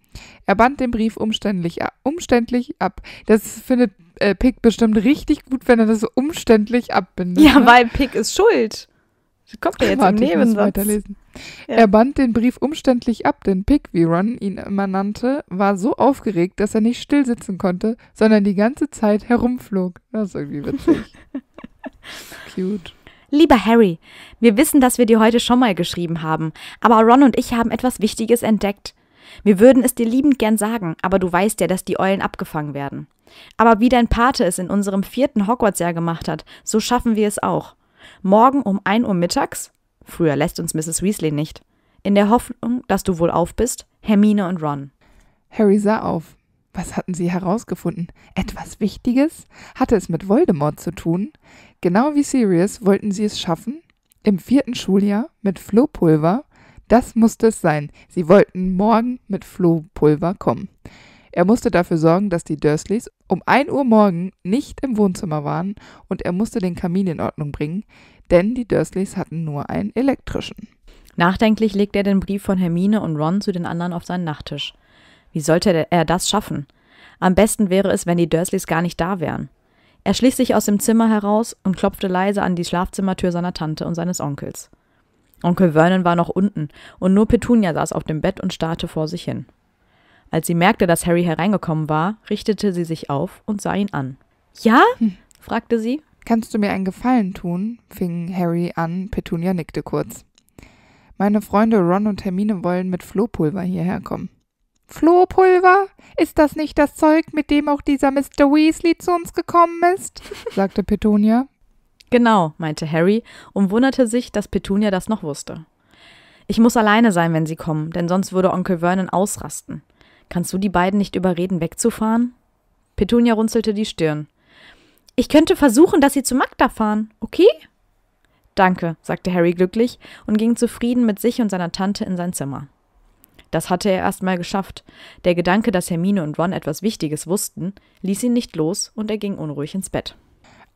Er band den Brief umständlich, umständlich ab. Das findet äh, Pick bestimmt richtig gut, wenn er das so umständlich abbindet. Ja, ne? weil Pick ist schuld. Das Kommt ja jetzt Warte, im Nebensatz. Weiterlesen. Ja. Er band den Brief umständlich ab, denn Pick, wie Ron ihn immer nannte, war so aufgeregt, dass er nicht still sitzen konnte, sondern die ganze Zeit herumflog. Das ist irgendwie witzig. Cute. Lieber Harry, wir wissen, dass wir dir heute schon mal geschrieben haben, aber Ron und ich haben etwas Wichtiges entdeckt. Wir würden es dir liebend gern sagen, aber du weißt ja, dass die Eulen abgefangen werden. Aber wie dein Pate es in unserem vierten Hogwarts-Jahr gemacht hat, so schaffen wir es auch. Morgen um 1 Uhr mittags, früher lässt uns Mrs. Weasley nicht, in der Hoffnung, dass du wohl auf bist, Hermine und Ron. Harry sah auf. Was hatten sie herausgefunden? Etwas Wichtiges? Hatte es mit Voldemort zu tun? Genau wie Sirius wollten sie es schaffen, im vierten Schuljahr mit Flohpulver das musste es sein. Sie wollten morgen mit Flohpulver kommen. Er musste dafür sorgen, dass die Dursleys um 1 Uhr morgen nicht im Wohnzimmer waren und er musste den Kamin in Ordnung bringen, denn die Dursleys hatten nur einen elektrischen. Nachdenklich legte er den Brief von Hermine und Ron zu den anderen auf seinen Nachttisch. Wie sollte er das schaffen? Am besten wäre es, wenn die Dursleys gar nicht da wären. Er schlich sich aus dem Zimmer heraus und klopfte leise an die Schlafzimmertür seiner Tante und seines Onkels. Onkel Vernon war noch unten, und nur Petunia saß auf dem Bett und starrte vor sich hin. Als sie merkte, dass Harry hereingekommen war, richtete sie sich auf und sah ihn an. Ja? Hm. fragte sie. Kannst du mir einen Gefallen tun? fing Harry an, Petunia nickte kurz. Meine Freunde Ron und Hermine wollen mit Flohpulver hierher kommen. Flohpulver? Ist das nicht das Zeug, mit dem auch dieser Mr. Weasley zu uns gekommen ist? sagte Petunia, Genau, meinte Harry und wunderte sich, dass Petunia das noch wusste. Ich muss alleine sein, wenn sie kommen, denn sonst würde Onkel Vernon ausrasten. Kannst du die beiden nicht überreden, wegzufahren? Petunia runzelte die Stirn. Ich könnte versuchen, dass sie zu Magda fahren, okay? Danke, sagte Harry glücklich und ging zufrieden mit sich und seiner Tante in sein Zimmer. Das hatte er erst mal geschafft. Der Gedanke, dass Hermine und Ron etwas Wichtiges wussten, ließ ihn nicht los und er ging unruhig ins Bett.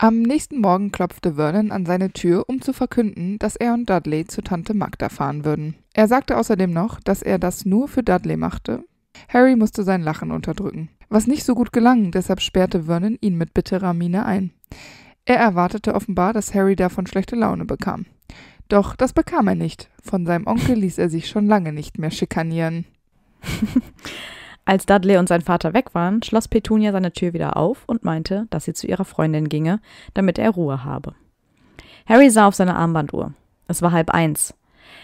Am nächsten Morgen klopfte Vernon an seine Tür, um zu verkünden, dass er und Dudley zu Tante Magda fahren würden. Er sagte außerdem noch, dass er das nur für Dudley machte. Harry musste sein Lachen unterdrücken. Was nicht so gut gelang, deshalb sperrte Vernon ihn mit bitterer Miene ein. Er erwartete offenbar, dass Harry davon schlechte Laune bekam. Doch das bekam er nicht. Von seinem Onkel ließ er sich schon lange nicht mehr schikanieren. Als Dudley und sein Vater weg waren, schloss Petunia seine Tür wieder auf und meinte, dass sie zu ihrer Freundin ginge, damit er Ruhe habe. Harry sah auf seine Armbanduhr. Es war halb eins.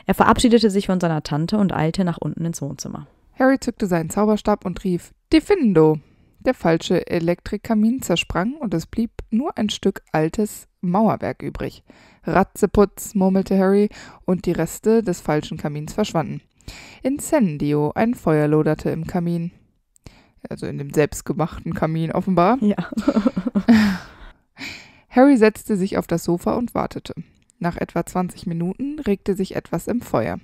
Er verabschiedete sich von seiner Tante und eilte nach unten ins Wohnzimmer. Harry zückte seinen Zauberstab und rief Defindo. Der falsche Elektrikkamin zersprang und es blieb nur ein Stück altes Mauerwerk übrig. Ratzeputz, murmelte Harry, und die Reste des falschen Kamins verschwanden. Incendio, ein Feuer loderte im Kamin. Also in dem selbstgemachten Kamin offenbar. Ja. Harry setzte sich auf das Sofa und wartete. Nach etwa 20 Minuten regte sich etwas im Feuer.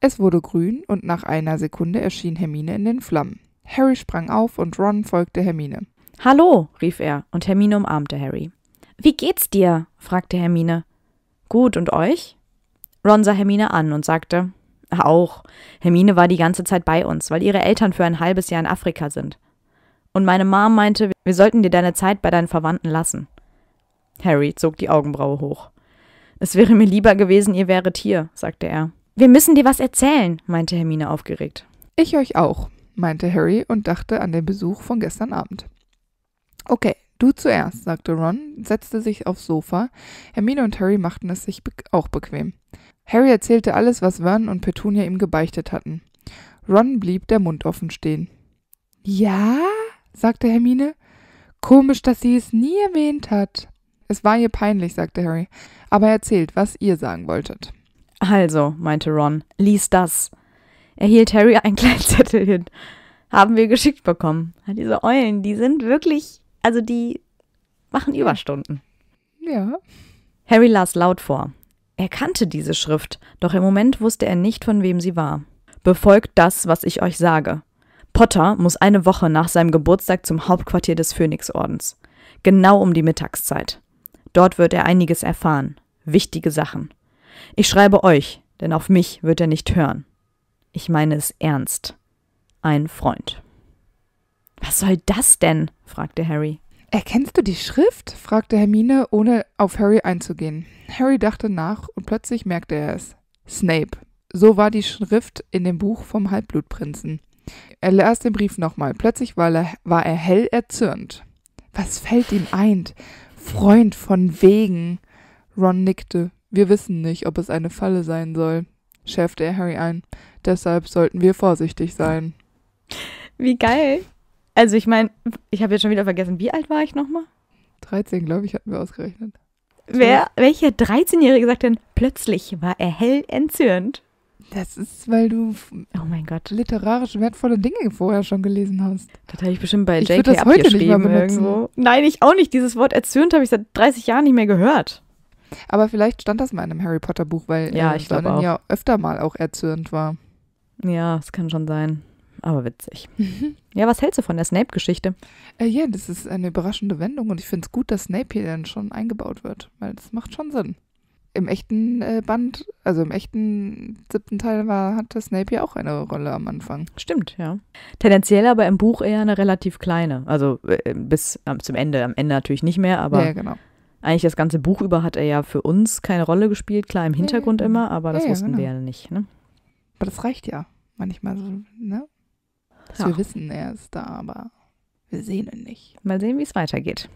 Es wurde grün und nach einer Sekunde erschien Hermine in den Flammen. Harry sprang auf und Ron folgte Hermine. Hallo, rief er, und Hermine umarmte Harry. Wie geht's dir? fragte Hermine. Gut, und euch? Ron sah Hermine an und sagte auch. Hermine war die ganze Zeit bei uns, weil ihre Eltern für ein halbes Jahr in Afrika sind. Und meine Mom meinte, wir sollten dir deine Zeit bei deinen Verwandten lassen. Harry zog die Augenbraue hoch. Es wäre mir lieber gewesen, ihr wäret hier, sagte er. Wir müssen dir was erzählen, meinte Hermine aufgeregt. Ich euch auch, meinte Harry und dachte an den Besuch von gestern Abend. Okay, du zuerst, sagte Ron, setzte sich aufs Sofa. Hermine und Harry machten es sich be auch bequem. Harry erzählte alles, was Vernon und Petunia ihm gebeichtet hatten. Ron blieb der Mund offen stehen. Ja? sagte Hermine. Komisch, dass sie es nie erwähnt hat. Es war ihr peinlich, sagte Harry, aber erzählt, was ihr sagen wolltet. Also, meinte Ron, lies das. Er hielt Harry einen kleinen Zettel hin. Haben wir geschickt bekommen. Diese Eulen, die sind wirklich, also die machen Überstunden. Ja. Harry las laut vor. Er kannte diese Schrift, doch im Moment wusste er nicht, von wem sie war. Befolgt das, was ich euch sage. Potter muss eine Woche nach seinem Geburtstag zum Hauptquartier des Phönixordens. Genau um die Mittagszeit. Dort wird er einiges erfahren. Wichtige Sachen. Ich schreibe euch, denn auf mich wird er nicht hören. Ich meine es ernst. Ein Freund. Was soll das denn? fragte Harry. Erkennst du die Schrift? fragte Hermine, ohne auf Harry einzugehen. Harry dachte nach und plötzlich merkte er es. Snape. So war die Schrift in dem Buch vom Halbblutprinzen. Er las den Brief nochmal. Plötzlich war er, war er hell erzürnt. Was fällt ihm ein? Freund von wegen. Ron nickte. Wir wissen nicht, ob es eine Falle sein soll, schärfte er Harry ein. Deshalb sollten wir vorsichtig sein. Wie geil. Also ich meine, ich habe jetzt schon wieder vergessen, wie alt war ich nochmal? 13, glaube ich, hatten wir ausgerechnet. Wer, welcher 13-Jährige sagt denn, plötzlich war er hell entzürnt? Das ist, weil du oh mein Gott. literarisch wertvolle Dinge vorher schon gelesen hast. Das habe ich bestimmt bei JK das heute nicht mehr benutzen. irgendwo. Nein, ich auch nicht. Dieses Wort erzürnt habe ich seit 30 Jahren nicht mehr gehört. Aber vielleicht stand das mal in einem Harry Potter Buch, weil ja, äh, ich ja öfter mal auch erzürnt war. Ja, es kann schon sein aber witzig. Mhm. Ja, was hältst du von der Snape-Geschichte? Äh, ja, äh, yeah, das ist eine überraschende Wendung und ich finde es gut, dass Snape hier dann schon eingebaut wird, weil das macht schon Sinn. Im echten äh, Band, also im echten siebten Teil war, hatte Snape ja auch eine Rolle am Anfang. Stimmt, ja. Tendenziell aber im Buch eher eine relativ kleine. Also äh, bis äh, zum Ende, am Ende natürlich nicht mehr, aber ja, genau. eigentlich das ganze Buch über hat er ja für uns keine Rolle gespielt. Klar, im Hintergrund ja, genau. immer, aber das ja, wussten genau. wir ja nicht. Ne? Aber das reicht ja manchmal so, ne? Dass ja. wir wissen, er ist da, aber wir sehen ihn nicht. Mal sehen, wie es weitergeht.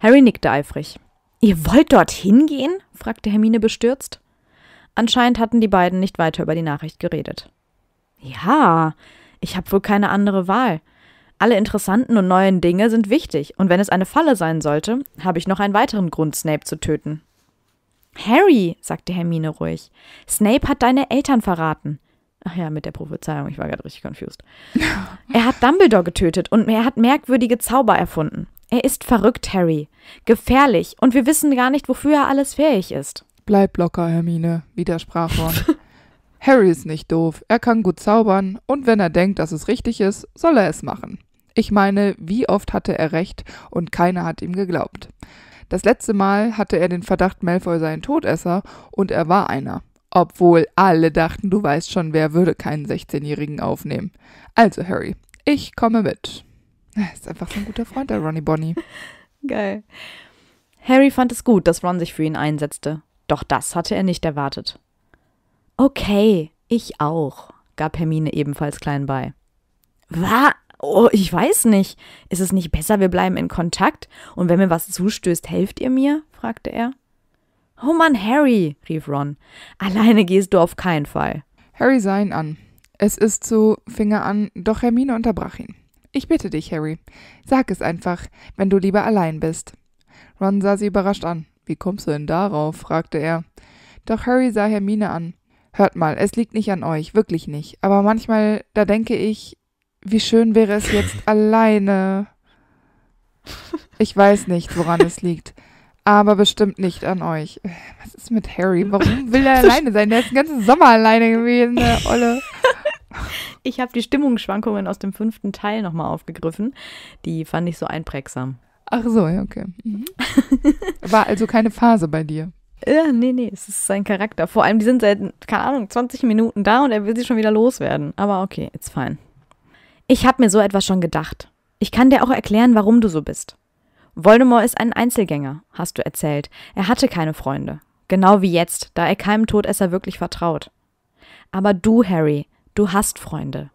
Harry nickte eifrig. Ihr wollt dorthin gehen? fragte Hermine bestürzt. Anscheinend hatten die beiden nicht weiter über die Nachricht geredet. Ja, ich habe wohl keine andere Wahl. Alle interessanten und neuen Dinge sind wichtig, und wenn es eine Falle sein sollte, habe ich noch einen weiteren Grund, Snape zu töten. Harry, sagte Hermine ruhig, Snape hat deine Eltern verraten. Ach ja, mit der Prophezeiung. Ich war gerade richtig confused. er hat Dumbledore getötet und er hat merkwürdige Zauber erfunden. Er ist verrückt, Harry. Gefährlich. Und wir wissen gar nicht, wofür er alles fähig ist. Bleib locker, Hermine, widersprach Ron. Harry ist nicht doof. Er kann gut zaubern. Und wenn er denkt, dass es richtig ist, soll er es machen. Ich meine, wie oft hatte er recht und keiner hat ihm geglaubt. Das letzte Mal hatte er den Verdacht, Malfoy sei ein Todesser und er war einer. Obwohl alle dachten, du weißt schon, wer würde keinen 16-Jährigen aufnehmen. Also, Harry, ich komme mit. Er ist einfach so ein guter Freund, der Ronnie Bonnie. Geil. Harry fand es gut, dass Ron sich für ihn einsetzte. Doch das hatte er nicht erwartet. Okay, ich auch, gab Hermine ebenfalls klein bei. War? Oh, ich weiß nicht. Ist es nicht besser, wir bleiben in Kontakt? Und wenn mir was zustößt, helft ihr mir? fragte er. Oh Mann, Harry, rief Ron. Alleine gehst du auf keinen Fall. Harry sah ihn an. Es ist so, fing er an, doch Hermine unterbrach ihn. Ich bitte dich, Harry, sag es einfach, wenn du lieber allein bist. Ron sah sie überrascht an. Wie kommst du denn darauf? fragte er. Doch Harry sah Hermine an. Hört mal, es liegt nicht an euch, wirklich nicht. Aber manchmal, da denke ich, wie schön wäre es jetzt alleine. Ich weiß nicht, woran es liegt. Aber bestimmt nicht an euch. Äh, was ist mit Harry? Warum will er alleine sein? Der ist den ganzen Sommer alleine gewesen, der Olle. Ich habe die Stimmungsschwankungen aus dem fünften Teil nochmal aufgegriffen. Die fand ich so einprägsam. Ach so, ja, okay. Mhm. War also keine Phase bei dir. Ja, nee, nee, es ist sein Charakter. Vor allem, die sind seit, keine Ahnung, 20 Minuten da und er will sie schon wieder loswerden. Aber okay, it's fine. Ich habe mir so etwas schon gedacht. Ich kann dir auch erklären, warum du so bist. Voldemort ist ein Einzelgänger, hast du erzählt. Er hatte keine Freunde. Genau wie jetzt, da er keinem Todesser wirklich vertraut. Aber du, Harry, du hast Freunde.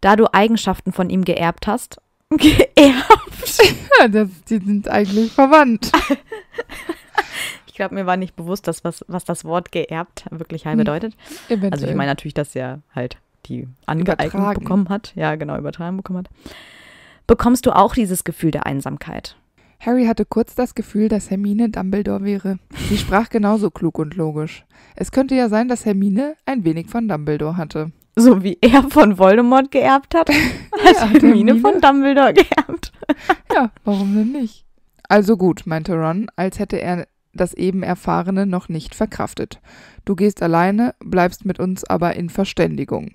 Da du Eigenschaften von ihm geerbt hast. Geerbt? Ja, das, die sind eigentlich verwandt. ich glaube, mir war nicht bewusst, dass was, was das Wort geerbt wirklich heim hm, bedeutet. Eventuell. Also ich meine natürlich, dass er halt die angeeignet bekommen hat. Ja, genau, übertragen bekommen hat. Bekommst du auch dieses Gefühl der Einsamkeit? Harry hatte kurz das Gefühl, dass Hermine Dumbledore wäre. Sie sprach genauso klug und logisch. Es könnte ja sein, dass Hermine ein wenig von Dumbledore hatte. So wie er von Voldemort geerbt hat, hat ja, Hermine, Hermine von Dumbledore geerbt. ja, warum denn nicht? Also gut, meinte Ron, als hätte er das eben Erfahrene noch nicht verkraftet. Du gehst alleine, bleibst mit uns aber in Verständigung.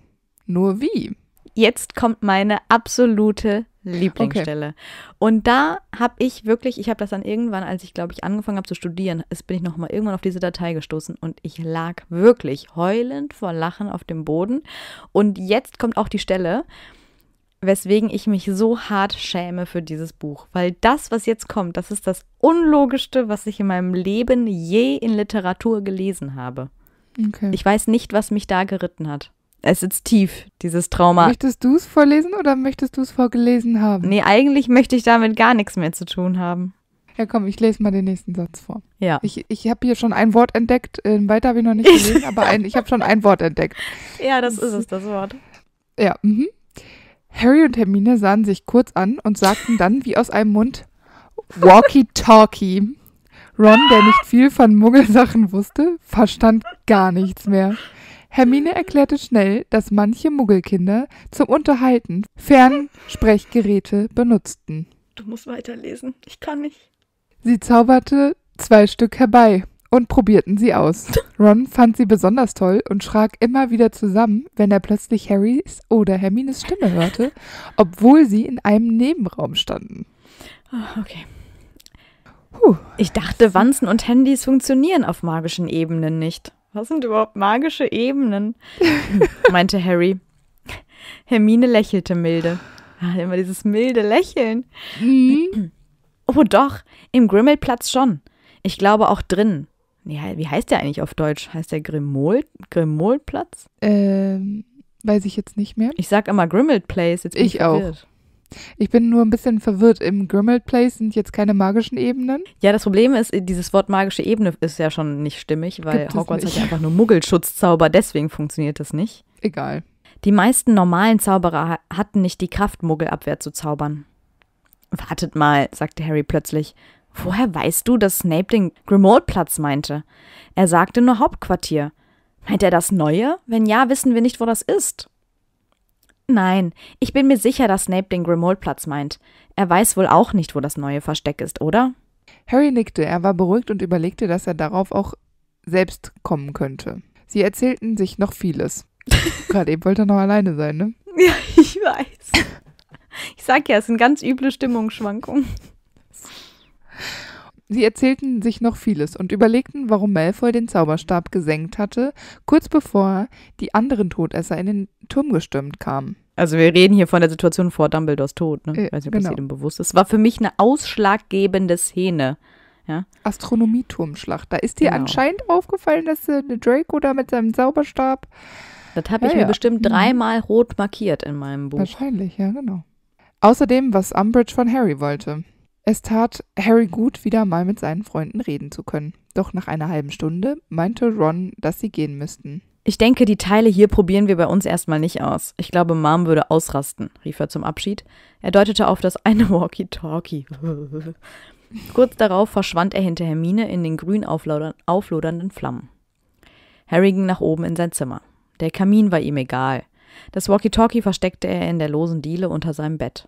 Nur wie? Jetzt kommt meine absolute Lieblingsstelle. Okay. Und da habe ich wirklich, ich habe das dann irgendwann, als ich glaube ich angefangen habe zu studieren, ist, bin ich nochmal irgendwann auf diese Datei gestoßen und ich lag wirklich heulend vor Lachen auf dem Boden. Und jetzt kommt auch die Stelle, weswegen ich mich so hart schäme für dieses Buch. Weil das, was jetzt kommt, das ist das Unlogischste, was ich in meinem Leben je in Literatur gelesen habe. Okay. Ich weiß nicht, was mich da geritten hat es sitzt tief, dieses Trauma. Möchtest du es vorlesen oder möchtest du es vorgelesen haben? Nee, eigentlich möchte ich damit gar nichts mehr zu tun haben. Ja, komm, ich lese mal den nächsten Satz vor. Ja. Ich, ich habe hier schon ein Wort entdeckt. Ähm, weiter habe ich noch nicht gelesen, aber ein, ich habe schon ein Wort entdeckt. Ja, das ist es, das Wort. Ja, mhm. Harry und Hermine sahen sich kurz an und sagten dann wie aus einem Mund Walkie-Talkie. Ron, der nicht viel von Muggelsachen wusste, verstand gar nichts mehr. Hermine erklärte schnell, dass manche Muggelkinder zum Unterhalten Fernsprechgeräte benutzten. Du musst weiterlesen. Ich kann nicht. Sie zauberte zwei Stück herbei und probierten sie aus. Ron fand sie besonders toll und schrak immer wieder zusammen, wenn er plötzlich Harrys oder Hermines Stimme hörte, obwohl sie in einem Nebenraum standen. Oh, okay. Puh. Ich dachte, Wanzen und Handys funktionieren auf magischen Ebenen nicht. Was sind überhaupt magische Ebenen? meinte Harry. Hermine lächelte milde. Ah, immer dieses milde Lächeln. Mhm. Oh doch, im Grimmelplatz schon. Ich glaube auch drin. Ja, wie heißt der eigentlich auf Deutsch? Heißt der Grimmelplatz? Ähm, weiß ich jetzt nicht mehr. Ich sag immer Grimmel Place. Jetzt ich auch. Verwirrt. Ich bin nur ein bisschen verwirrt. Im Grimmel Place sind jetzt keine magischen Ebenen. Ja, das Problem ist, dieses Wort magische Ebene ist ja schon nicht stimmig, weil Hogwarts nicht. hat ja einfach nur Muggelschutzzauber, deswegen funktioniert das nicht. Egal. Die meisten normalen Zauberer hatten nicht die Kraft, Muggelabwehr zu zaubern. Wartet mal, sagte Harry plötzlich. Woher weißt du, dass Snape den Grimmauld-Platz meinte? Er sagte nur Hauptquartier. Meint er das Neue? Wenn ja, wissen wir nicht, wo das ist. Nein, ich bin mir sicher, dass Snape den Grimoldplatz meint. Er weiß wohl auch nicht, wo das neue Versteck ist, oder? Harry nickte, er war beruhigt und überlegte, dass er darauf auch selbst kommen könnte. Sie erzählten sich noch vieles. Gerade eben wollte er noch alleine sein, ne? Ja, ich weiß. Ich sag ja, es sind ganz üble Stimmungsschwankungen. Sie erzählten sich noch vieles und überlegten, warum Malfoy den Zauberstab gesenkt hatte, kurz bevor die anderen Todesser in den Turm gestürmt kamen. Also wir reden hier von der Situation vor Dumbledores Tod, ne? Äh, ich weiß nicht, ob genau. das jedem bewusst ist. War für mich eine ausschlaggebende Szene. Ja? Astronomieturmschlacht. Da ist dir genau. anscheinend aufgefallen, dass äh, Draco da mit seinem Zauberstab. Das habe ich ah mir ja. bestimmt mhm. dreimal rot markiert in meinem Buch. Wahrscheinlich, ja, genau. Außerdem, was Umbridge von Harry wollte. Es tat Harry gut, wieder mal mit seinen Freunden reden zu können. Doch nach einer halben Stunde meinte Ron, dass sie gehen müssten. Ich denke, die Teile hier probieren wir bei uns erstmal nicht aus. Ich glaube, Mom würde ausrasten, rief er zum Abschied. Er deutete auf das eine Walkie-Talkie. Kurz darauf verschwand er hinter Hermine in den grün auflodernden Flammen. Harry ging nach oben in sein Zimmer. Der Kamin war ihm egal. Das Walkie-Talkie versteckte er in der losen Diele unter seinem Bett.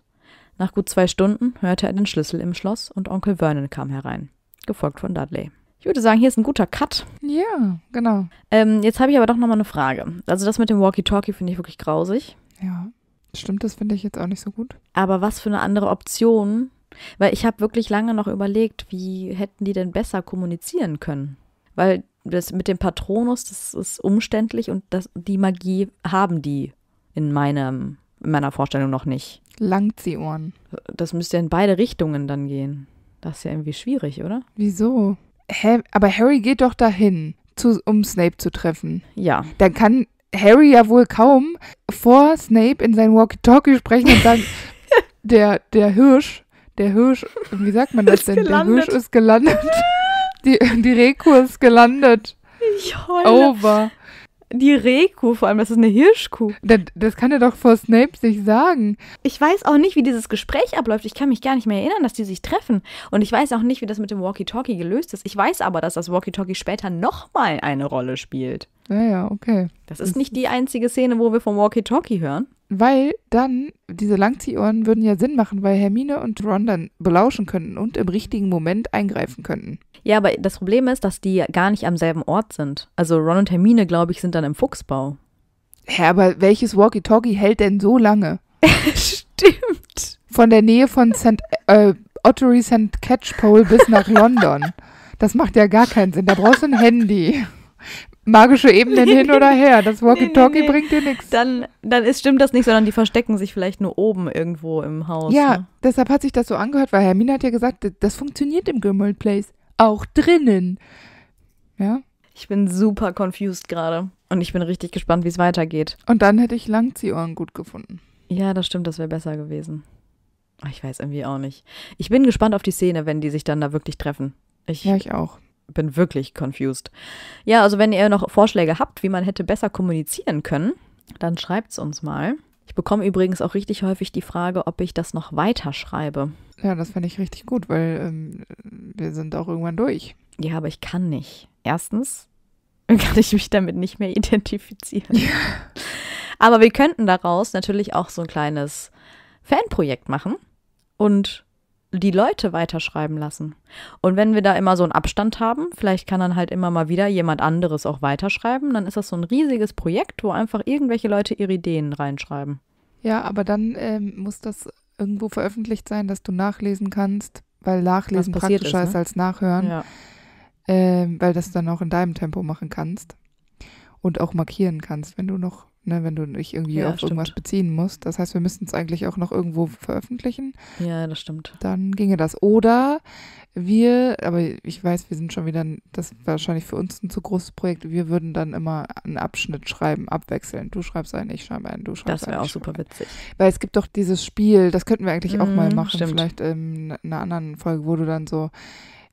Nach gut zwei Stunden hörte er den Schlüssel im Schloss und Onkel Vernon kam herein, gefolgt von Dudley. Ich würde sagen, hier ist ein guter Cut. Ja, genau. Ähm, jetzt habe ich aber doch nochmal eine Frage. Also das mit dem Walkie-Talkie finde ich wirklich grausig. Ja, stimmt, das finde ich jetzt auch nicht so gut. Aber was für eine andere Option? Weil ich habe wirklich lange noch überlegt, wie hätten die denn besser kommunizieren können? Weil das mit dem Patronus, das ist umständlich und das, die Magie haben die in meinem in meiner Vorstellung noch nicht. Langt sie Ohren. Das müsste ja in beide Richtungen dann gehen. Das ist ja irgendwie schwierig, oder? Wieso? Hä? Aber Harry geht doch dahin, zu, um Snape zu treffen. Ja. Dann kann Harry ja wohl kaum vor Snape in sein Walkie-Talkie sprechen und sagen, der, der Hirsch, der Hirsch, wie sagt man das denn? Gelandet. Der Hirsch ist gelandet. Die, die Reko ist gelandet. Ich heule. Over die Rehkuh, vor allem, das ist eine Hirschkuh. Das, das kann er doch vor Snape sich sagen. Ich weiß auch nicht, wie dieses Gespräch abläuft. Ich kann mich gar nicht mehr erinnern, dass die sich treffen. Und ich weiß auch nicht, wie das mit dem Walkie-Talkie gelöst ist. Ich weiß aber, dass das Walkie-Talkie später nochmal eine Rolle spielt. Ja, ja, okay. Das ist nicht die einzige Szene, wo wir vom Walkie-Talkie hören. Weil dann diese Langziehohren würden ja Sinn machen, weil Hermine und Ron dann belauschen könnten und im richtigen Moment eingreifen könnten. Ja, aber das Problem ist, dass die gar nicht am selben Ort sind. Also Ron und Hermine, glaube ich, sind dann im Fuchsbau. Ja, aber welches Walkie-Talkie hält denn so lange? Stimmt. Von der Nähe von St. Äh, Ottery St. Catchpole bis nach London. Das macht ja gar keinen Sinn. Da brauchst du ein Handy magische Ebenen hin oder her. Das Walkie-Talkie nee, nee, bringt dir nichts. Dann, dann ist, stimmt das nicht, sondern die verstecken sich vielleicht nur oben irgendwo im Haus. Ja, ne? deshalb hat sich das so angehört, weil Hermine hat ja gesagt, das funktioniert im Grimmauld Place. Auch drinnen. Ja. Ich bin super confused gerade. Und ich bin richtig gespannt, wie es weitergeht. Und dann hätte ich Langziehohren gut gefunden. Ja, das stimmt, das wäre besser gewesen. Ich weiß irgendwie auch nicht. Ich bin gespannt auf die Szene, wenn die sich dann da wirklich treffen. Ich, ja, ich auch bin wirklich confused. Ja, also wenn ihr noch Vorschläge habt, wie man hätte besser kommunizieren können, dann schreibt es uns mal. Ich bekomme übrigens auch richtig häufig die Frage, ob ich das noch weiterschreibe. Ja, das fände ich richtig gut, weil ähm, wir sind auch irgendwann durch. Ja, aber ich kann nicht. Erstens kann ich mich damit nicht mehr identifizieren. Ja. Aber wir könnten daraus natürlich auch so ein kleines Fanprojekt machen und die Leute weiterschreiben lassen. Und wenn wir da immer so einen Abstand haben, vielleicht kann dann halt immer mal wieder jemand anderes auch weiterschreiben, dann ist das so ein riesiges Projekt, wo einfach irgendwelche Leute ihre Ideen reinschreiben. Ja, aber dann ähm, muss das irgendwo veröffentlicht sein, dass du nachlesen kannst, weil Nachlesen praktischer ist, ne? ist, als Nachhören, ja. ähm, weil das dann auch in deinem Tempo machen kannst und auch markieren kannst, wenn du noch ne, wenn du dich irgendwie ja, auf stimmt. irgendwas beziehen musst. Das heißt, wir müssten es eigentlich auch noch irgendwo veröffentlichen. Ja, das stimmt. Dann ginge das. Oder wir, aber ich weiß, wir sind schon wieder, das ist wahrscheinlich für uns ein zu großes Projekt, wir würden dann immer einen Abschnitt schreiben, abwechseln. Du schreibst einen, ich schreibe einen, du schreibst einen. Das wäre auch super witzig. Weil es gibt doch dieses Spiel, das könnten wir eigentlich mm, auch mal mhm, machen, stimmt. vielleicht in einer anderen Folge, wo du dann so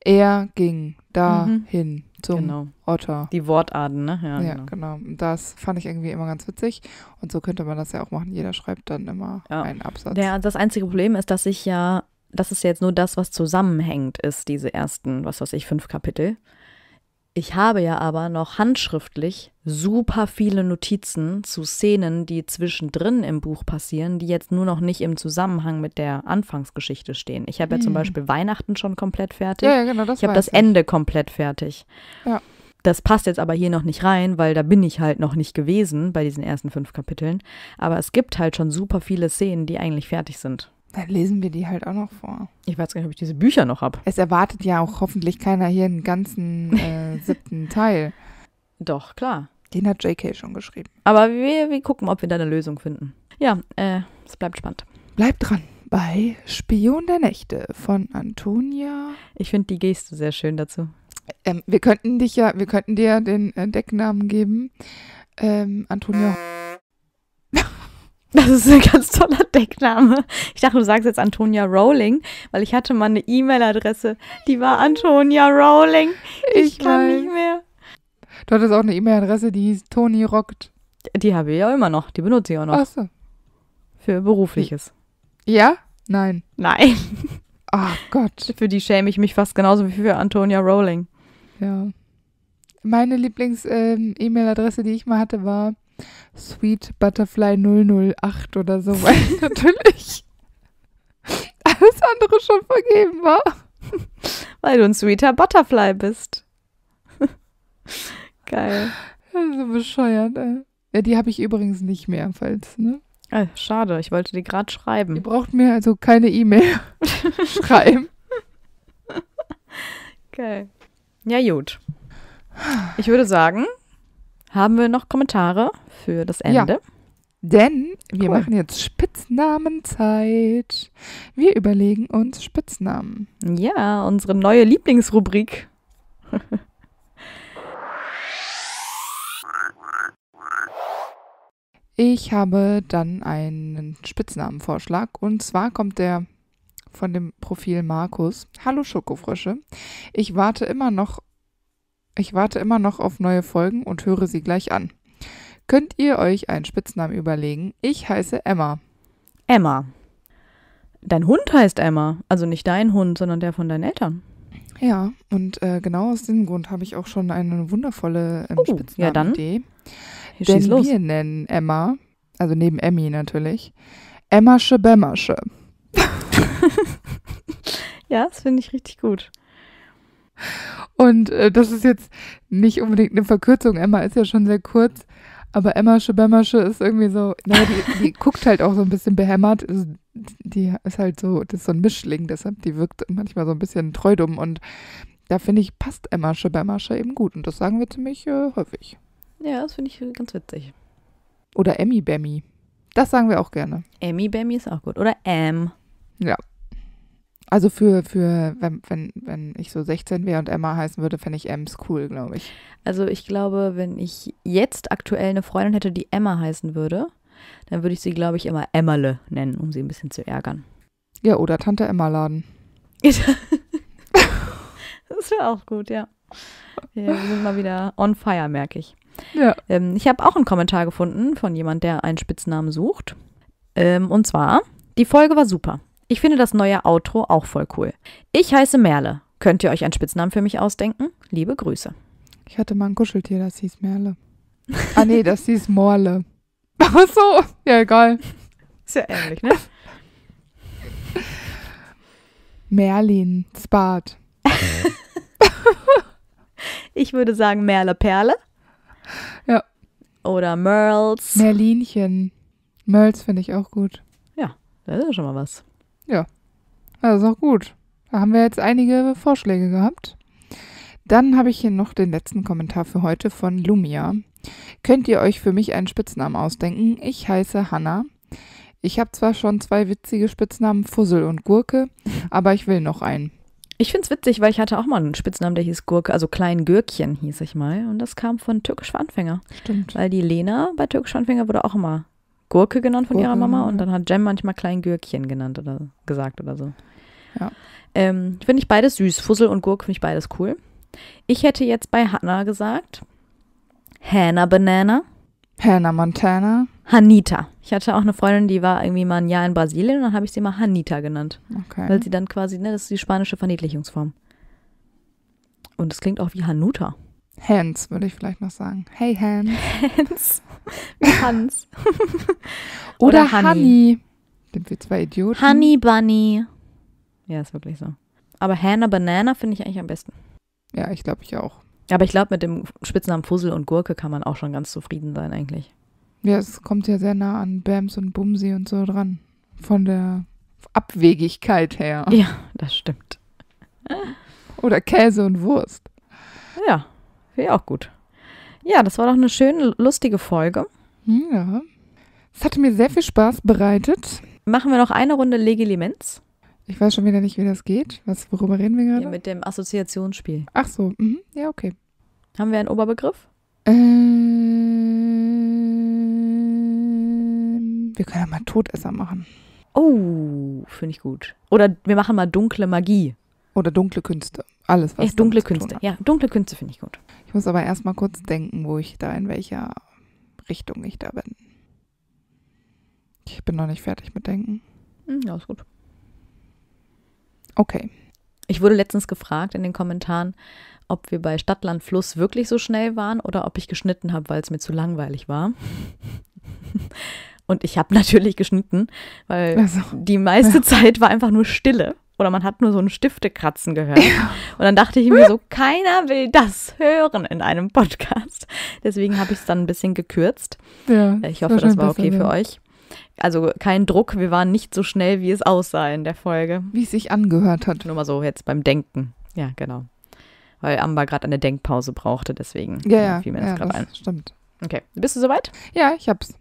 er ging dahin mhm. zum genau. Otter. Die Wortarten, ne? Ja, ja genau. genau. Das fand ich irgendwie immer ganz witzig. Und so könnte man das ja auch machen. Jeder schreibt dann immer ja. einen Absatz. Ja, das einzige Problem ist, dass ich ja, das ist jetzt nur das, was zusammenhängt ist, diese ersten, was weiß ich, fünf Kapitel. Ich habe ja aber noch handschriftlich super viele Notizen zu Szenen, die zwischendrin im Buch passieren, die jetzt nur noch nicht im Zusammenhang mit der Anfangsgeschichte stehen. Ich habe hm. ja zum hm. Beispiel Weihnachten schon komplett fertig. Ja, ja genau, das ich habe das Ende komplett fertig. Ja. Das passt jetzt aber hier noch nicht rein, weil da bin ich halt noch nicht gewesen bei diesen ersten fünf Kapiteln. Aber es gibt halt schon super viele Szenen, die eigentlich fertig sind. Dann lesen wir die halt auch noch vor. Ich weiß gar nicht, ob ich diese Bücher noch habe. Es erwartet ja auch hoffentlich keiner hier einen ganzen äh, siebten Teil. Doch, klar. Den hat JK schon geschrieben. Aber wir, wir gucken, ob wir da eine Lösung finden. Ja, äh, es bleibt spannend. Bleibt dran bei Spion der Nächte von Antonia. Ich finde die Geste sehr schön dazu. Ähm, wir könnten dich ja, wir könnten dir den äh, Decknamen geben. Ähm, Antonia. Das ist ein ganz toller Deckname. Ich dachte, du sagst jetzt Antonia Rowling, weil ich hatte mal eine E-Mail-Adresse, die war Antonia Rowling. Ich, ich kann weiß. nicht mehr. Du hattest auch eine E-Mail-Adresse, die hieß Toni Rockt. Die habe ich ja immer noch, die benutze ich auch noch. Ach so. Für berufliches. Ja? Nein. Nein. Ach ah, Gott. Für die schäme ich mich fast genauso wie für Antonia Rowling. Ja. Meine Lieblings-E-Mail-Adresse, ähm, die ich mal hatte, war Sweet Butterfly 008 oder so, weil natürlich alles andere schon vergeben war. Weil du ein sweeter Butterfly bist. Geil. So bescheuert, ey. Ja, die habe ich übrigens nicht mehr, falls, ne? Ah, schade, ich wollte die gerade schreiben. Ihr braucht mir also keine E-Mail schreiben. Geil. Ja, gut. Ich würde sagen, haben wir noch Kommentare für das Ende? Ja. Denn wir cool. machen jetzt Spitznamenzeit. Wir überlegen uns Spitznamen. Ja, unsere neue Lieblingsrubrik. ich habe dann einen Spitznamenvorschlag und zwar kommt der von dem Profil Markus. Hallo Schokofrösche. Ich warte immer noch ich warte immer noch auf neue Folgen und höre sie gleich an. Könnt ihr euch einen Spitznamen überlegen? Ich heiße Emma. Emma. Dein Hund heißt Emma. Also nicht dein Hund, sondern der von deinen Eltern. Ja, und äh, genau aus diesem Grund habe ich auch schon eine wundervolle ähm, oh, Spitznamen-Idee. Ja denn los. wir nennen Emma, also neben Emmy natürlich, Emmasche Bämmersche. ja, das finde ich richtig gut. Und äh, das ist jetzt nicht unbedingt eine Verkürzung. Emma ist ja schon sehr kurz. Aber Emma Schebemmersche ist irgendwie so, naja, die, die guckt halt auch so ein bisschen behämmert. Also die ist halt so, das ist so ein Mischling, deshalb, die wirkt manchmal so ein bisschen treudum. Und da finde ich, passt Emma Schebemmersche eben gut. Und das sagen wir ziemlich äh, häufig. Ja, das finde ich ganz witzig. Oder Emmy Bemmy. Das sagen wir auch gerne. Emmy Bemmy ist auch gut. Oder Am. Ja, also für, für wenn, wenn, wenn ich so 16 wäre und Emma heißen würde, fände ich Ems cool, glaube ich. Also ich glaube, wenn ich jetzt aktuell eine Freundin hätte, die Emma heißen würde, dann würde ich sie, glaube ich, immer Emmerle nennen, um sie ein bisschen zu ärgern. Ja, oder Tante Emma laden. das wäre auch gut, ja. Wir sind mal wieder on fire, merke ich. Ja. Ähm, ich habe auch einen Kommentar gefunden von jemand, der einen Spitznamen sucht. Ähm, und zwar, die Folge war super. Ich finde das neue Outro auch voll cool. Ich heiße Merle. Könnt ihr euch einen Spitznamen für mich ausdenken? Liebe Grüße. Ich hatte mal ein Kuscheltier, das hieß Merle. ah nee, das hieß Morle. Ach so, ja egal. Ist ja ähnlich, ne? Merlin, Spat. ich würde sagen Merle Perle. Ja. Oder Merls. Merlinchen. Merls finde ich auch gut. Ja, das ist schon mal was. Ja, das ist auch gut. Da haben wir jetzt einige Vorschläge gehabt. Dann habe ich hier noch den letzten Kommentar für heute von Lumia. Könnt ihr euch für mich einen Spitznamen ausdenken? Ich heiße Hanna. Ich habe zwar schon zwei witzige Spitznamen, Fussel und Gurke, aber ich will noch einen. Ich finde es witzig, weil ich hatte auch mal einen Spitznamen, der hieß Gurke, also Klein Gürkchen hieß ich mal. Und das kam von Türkisch für Anfänger. Stimmt. Weil die Lena bei Türkisch für Anfänger wurde auch immer Gurke genannt von Gurken, ihrer Mama und dann hat Jem manchmal klein Gürkchen genannt oder gesagt oder so. Ja. Ähm, finde ich beides süß. Fussel und Gurke finde ich beides cool. Ich hätte jetzt bei Hannah gesagt Hannah Banana. Hannah Montana. Hanita. Ich hatte auch eine Freundin, die war irgendwie mal ein Jahr in Brasilien und dann habe ich sie mal Hanita genannt. Okay. Weil sie dann quasi, ne, das ist die spanische Verniedlichungsform. Und es klingt auch wie Hanuta. Hans, würde ich vielleicht noch sagen. Hey, Hans. Hans. Wie Hans. Oder, Oder Honey. Sind wir zwei Idioten? Honey Bunny. Ja, ist wirklich so. Aber Hannah Banana finde ich eigentlich am besten. Ja, ich glaube, ich auch. Aber ich glaube, mit dem Spitznamen Fussel und Gurke kann man auch schon ganz zufrieden sein, eigentlich. Ja, es kommt ja sehr nah an Bams und Bumsi und so dran. Von der Abwegigkeit her. Ja, das stimmt. Oder Käse und Wurst. Ja, wäre auch gut. Ja, das war doch eine schöne, lustige Folge. Ja. Es hatte mir sehr viel Spaß bereitet. Machen wir noch eine Runde Legilimens. Ich weiß schon wieder nicht, wie das geht. Was, worüber reden wir gerade? Ja, mit dem Assoziationsspiel. Ach so, mhm. ja, okay. Haben wir einen Oberbegriff? Ähm, wir können ja mal Todesser machen. Oh, finde ich gut. Oder wir machen mal dunkle Magie. Oder dunkle Künste. Alles, was. Echt, dunkle Künste. Ja, dunkle Künste finde ich gut. Ich muss aber erstmal kurz denken, wo ich da, in welcher Richtung ich da bin. Ich bin noch nicht fertig mit Denken. Hm, ja, ist gut. Okay. Ich wurde letztens gefragt in den Kommentaren, ob wir bei Stadtland Fluss wirklich so schnell waren oder ob ich geschnitten habe, weil es mir zu langweilig war. Und ich habe natürlich geschnitten, weil also, die meiste ja. Zeit war einfach nur Stille oder man hat nur so einen Stiftekratzen gehört. Und dann dachte ich mir so, keiner will das hören in einem Podcast. Deswegen habe ich es dann ein bisschen gekürzt. Ja, ich hoffe, das war okay für ja. euch. Also kein Druck, wir waren nicht so schnell, wie es aussah in der Folge. Wie es sich angehört hat. Nur mal so jetzt beim Denken. Ja, genau. Weil Amber gerade eine Denkpause brauchte, deswegen ja, ja, fiel mir das ja, gerade ein. Stimmt. Okay. Bist du soweit? Ja, ich hab's.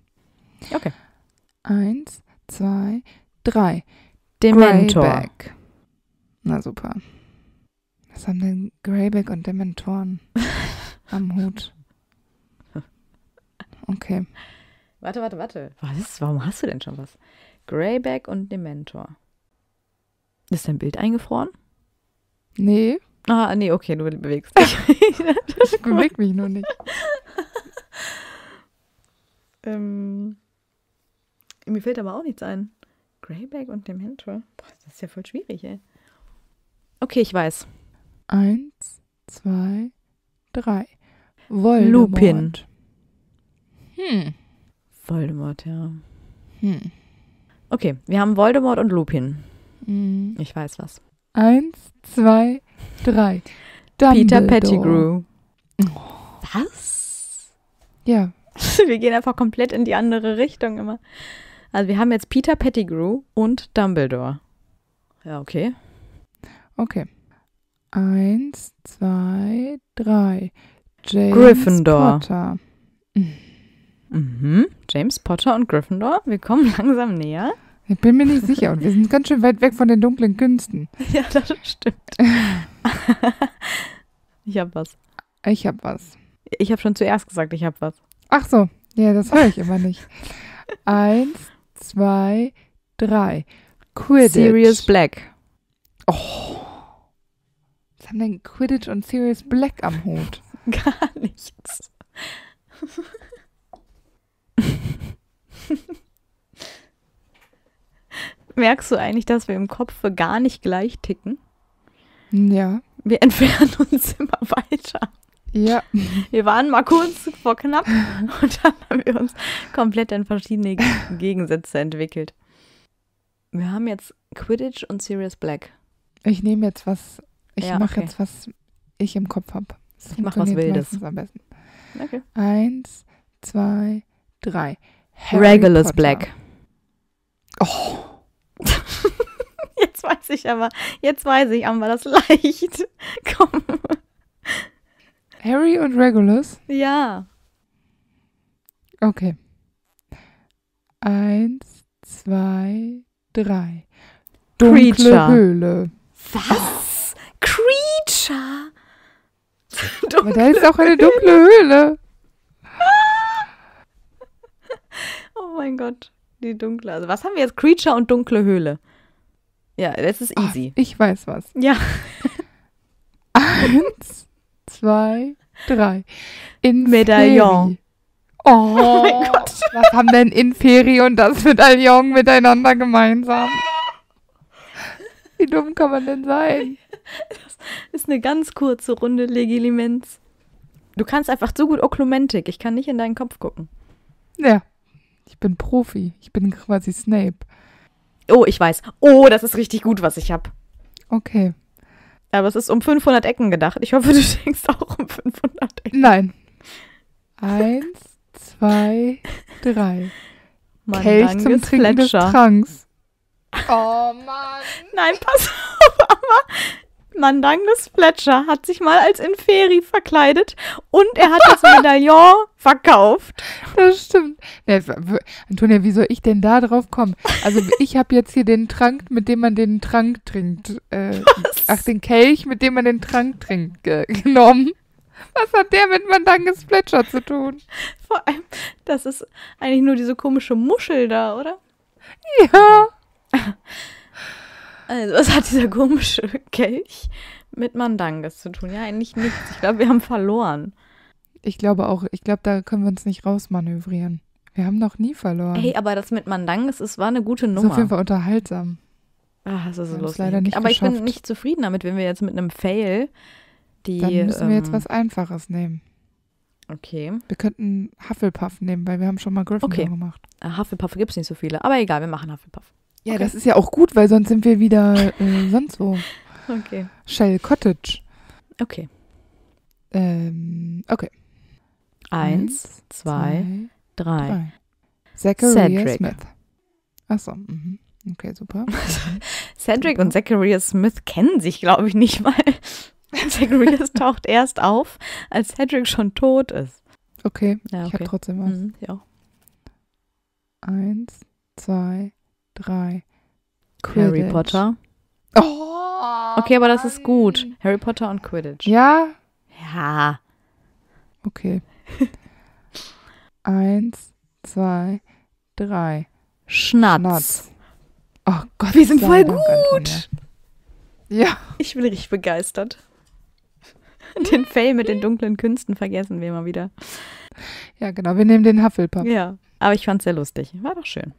Okay. Eins, zwei, drei. Dementor. Greyback. Na super. Was haben denn Greyback und Dementoren am Hut? Okay. Warte, warte, warte. Was? Warum hast du denn schon was? Greyback und Dementor. Ist dein Bild eingefroren? Nee. Ah, nee, okay, du bewegst dich. ich bewege mich nur nicht. ähm, mir fällt aber auch nichts ein. Greyback und Dementor. Boah, das ist ja voll schwierig, ey. Okay, ich weiß. Eins, zwei, drei. Voldemort. Lupin. Hm. Voldemort, ja. Hm. Okay, wir haben Voldemort und Lupin. Hm. Ich weiß was. Eins, zwei, drei. Dumbledore. Peter Pettigrew. Was? Ja. wir gehen einfach komplett in die andere Richtung immer. Also wir haben jetzt Peter Pettigrew und Dumbledore. Ja, okay. Okay. Eins, zwei, drei. James Gryffindor. Potter. Mhm. James Potter und Gryffindor. Wir kommen langsam näher. Ich bin mir nicht sicher und wir sind ganz schön weit weg von den dunklen Künsten. Ja, das stimmt. ich hab was. Ich hab was. Ich hab schon zuerst gesagt, ich hab was. Ach so, ja, das höre ich immer nicht. Eins, zwei, drei. Quidditch. Serious Black. Oh haben denn Quidditch und Sirius Black am Hut? Gar nichts. Merkst du eigentlich, dass wir im Kopf gar nicht gleich ticken? Ja. Wir entfernen uns immer weiter. Ja. Wir waren mal kurz vor knapp und dann haben wir uns komplett in verschiedene Gegensätze entwickelt. Wir haben jetzt Quidditch und Sirius Black. Ich nehme jetzt was ich ja, mache okay. jetzt, was ich im Kopf habe. Ich mache was Wildes. Am besten. Okay. Eins, zwei, drei. Harry Regulus Potter. Black. Oh. jetzt weiß ich aber, jetzt weiß ich aber das leicht. Komm. Harry und Regulus? Ja. Okay. Eins, zwei, drei. Dunkle Creature. Höhle. Was? Sascha. Aber da ist auch eine dunkle Höhle. oh mein Gott, die dunkle. Also was haben wir jetzt? Creature und dunkle Höhle. Ja, das ist easy. Oh, ich weiß was. Ja. Eins, zwei, drei. Inferi. Medaillon. Oh, oh, mein Gott. Was haben denn Inferi und das Medaillon miteinander gemeinsam? Wie dumm kann man denn sein? Das ist eine ganz kurze Runde Legilimens. Du kannst einfach so gut Oklumentik. Ich kann nicht in deinen Kopf gucken. Ja. Ich bin Profi. Ich bin quasi Snape. Oh, ich weiß. Oh, das ist richtig gut, was ich habe. Okay. Aber es ist um 500 Ecken gedacht. Ich hoffe, du denkst auch um 500 Ecken. Nein. Eins, zwei, drei. Man, Kelch zum Trinken Fletcher. des Tranks. Oh Mann. Nein, pass auf, aber Mandangus Fletcher hat sich mal als Inferi verkleidet und er hat das Medaillon verkauft. Das stimmt. Nee, Antonia, wie soll ich denn da drauf kommen? Also ich habe jetzt hier den Trank, mit dem man den Trank trinkt. Äh, ach, den Kelch, mit dem man den Trank trinkt, äh, genommen. Was hat der mit Mandanges Fletcher zu tun? Vor allem, das ist eigentlich nur diese komische Muschel da, oder? Ja. Also, was hat dieser komische Kelch mit Mandanges zu tun? Ja, eigentlich nichts. Ich glaube, wir haben verloren. Ich glaube auch. Ich glaube, da können wir uns nicht rausmanövrieren. Wir haben noch nie verloren. Hey, aber das mit Mandanges, es war eine gute Nummer. Das ist auf jeden Fall unterhaltsam. Ach, das ist wir lustig. Leider nicht aber geschafft. ich bin nicht zufrieden damit, wenn wir jetzt mit einem Fail die. Dann müssen wir ähm, jetzt was Einfaches nehmen. Okay. Wir könnten Hufflepuff nehmen, weil wir haben schon mal Gryffindor okay. gemacht. Ah, Hufflepuff gibt es nicht so viele, aber egal, wir machen Hufflepuff. Ja, okay. das ist ja auch gut, weil sonst sind wir wieder äh, sonst wo. Okay. Shell Cottage. Okay. Ähm, okay. Eins, Eins zwei, zwei, drei. drei. Zachariah Cedric. Smith. Achso. Mhm. Okay, super. Also, mhm. Cedric super. und Zachariah Smith kennen sich, glaube ich, nicht mal. Zachariah taucht erst auf, als Cedric schon tot ist. Okay, ja, okay. ich habe trotzdem was. Mhm, ja. Eins, zwei, drei drei. Quidditch. Harry Potter. Oh, okay, aber das ist gut. Harry Potter und Quidditch. Ja? Ja. Okay. Eins, zwei, drei. Schnatz. Schnatz. Oh Gott, wir sind voll gut. Antonia. Ja. Ich bin richtig begeistert. Den Fail mit den dunklen Künsten vergessen wir immer wieder. Ja, genau. Wir nehmen den Hufflepuff. Ja, aber ich fand's sehr lustig. War doch schön.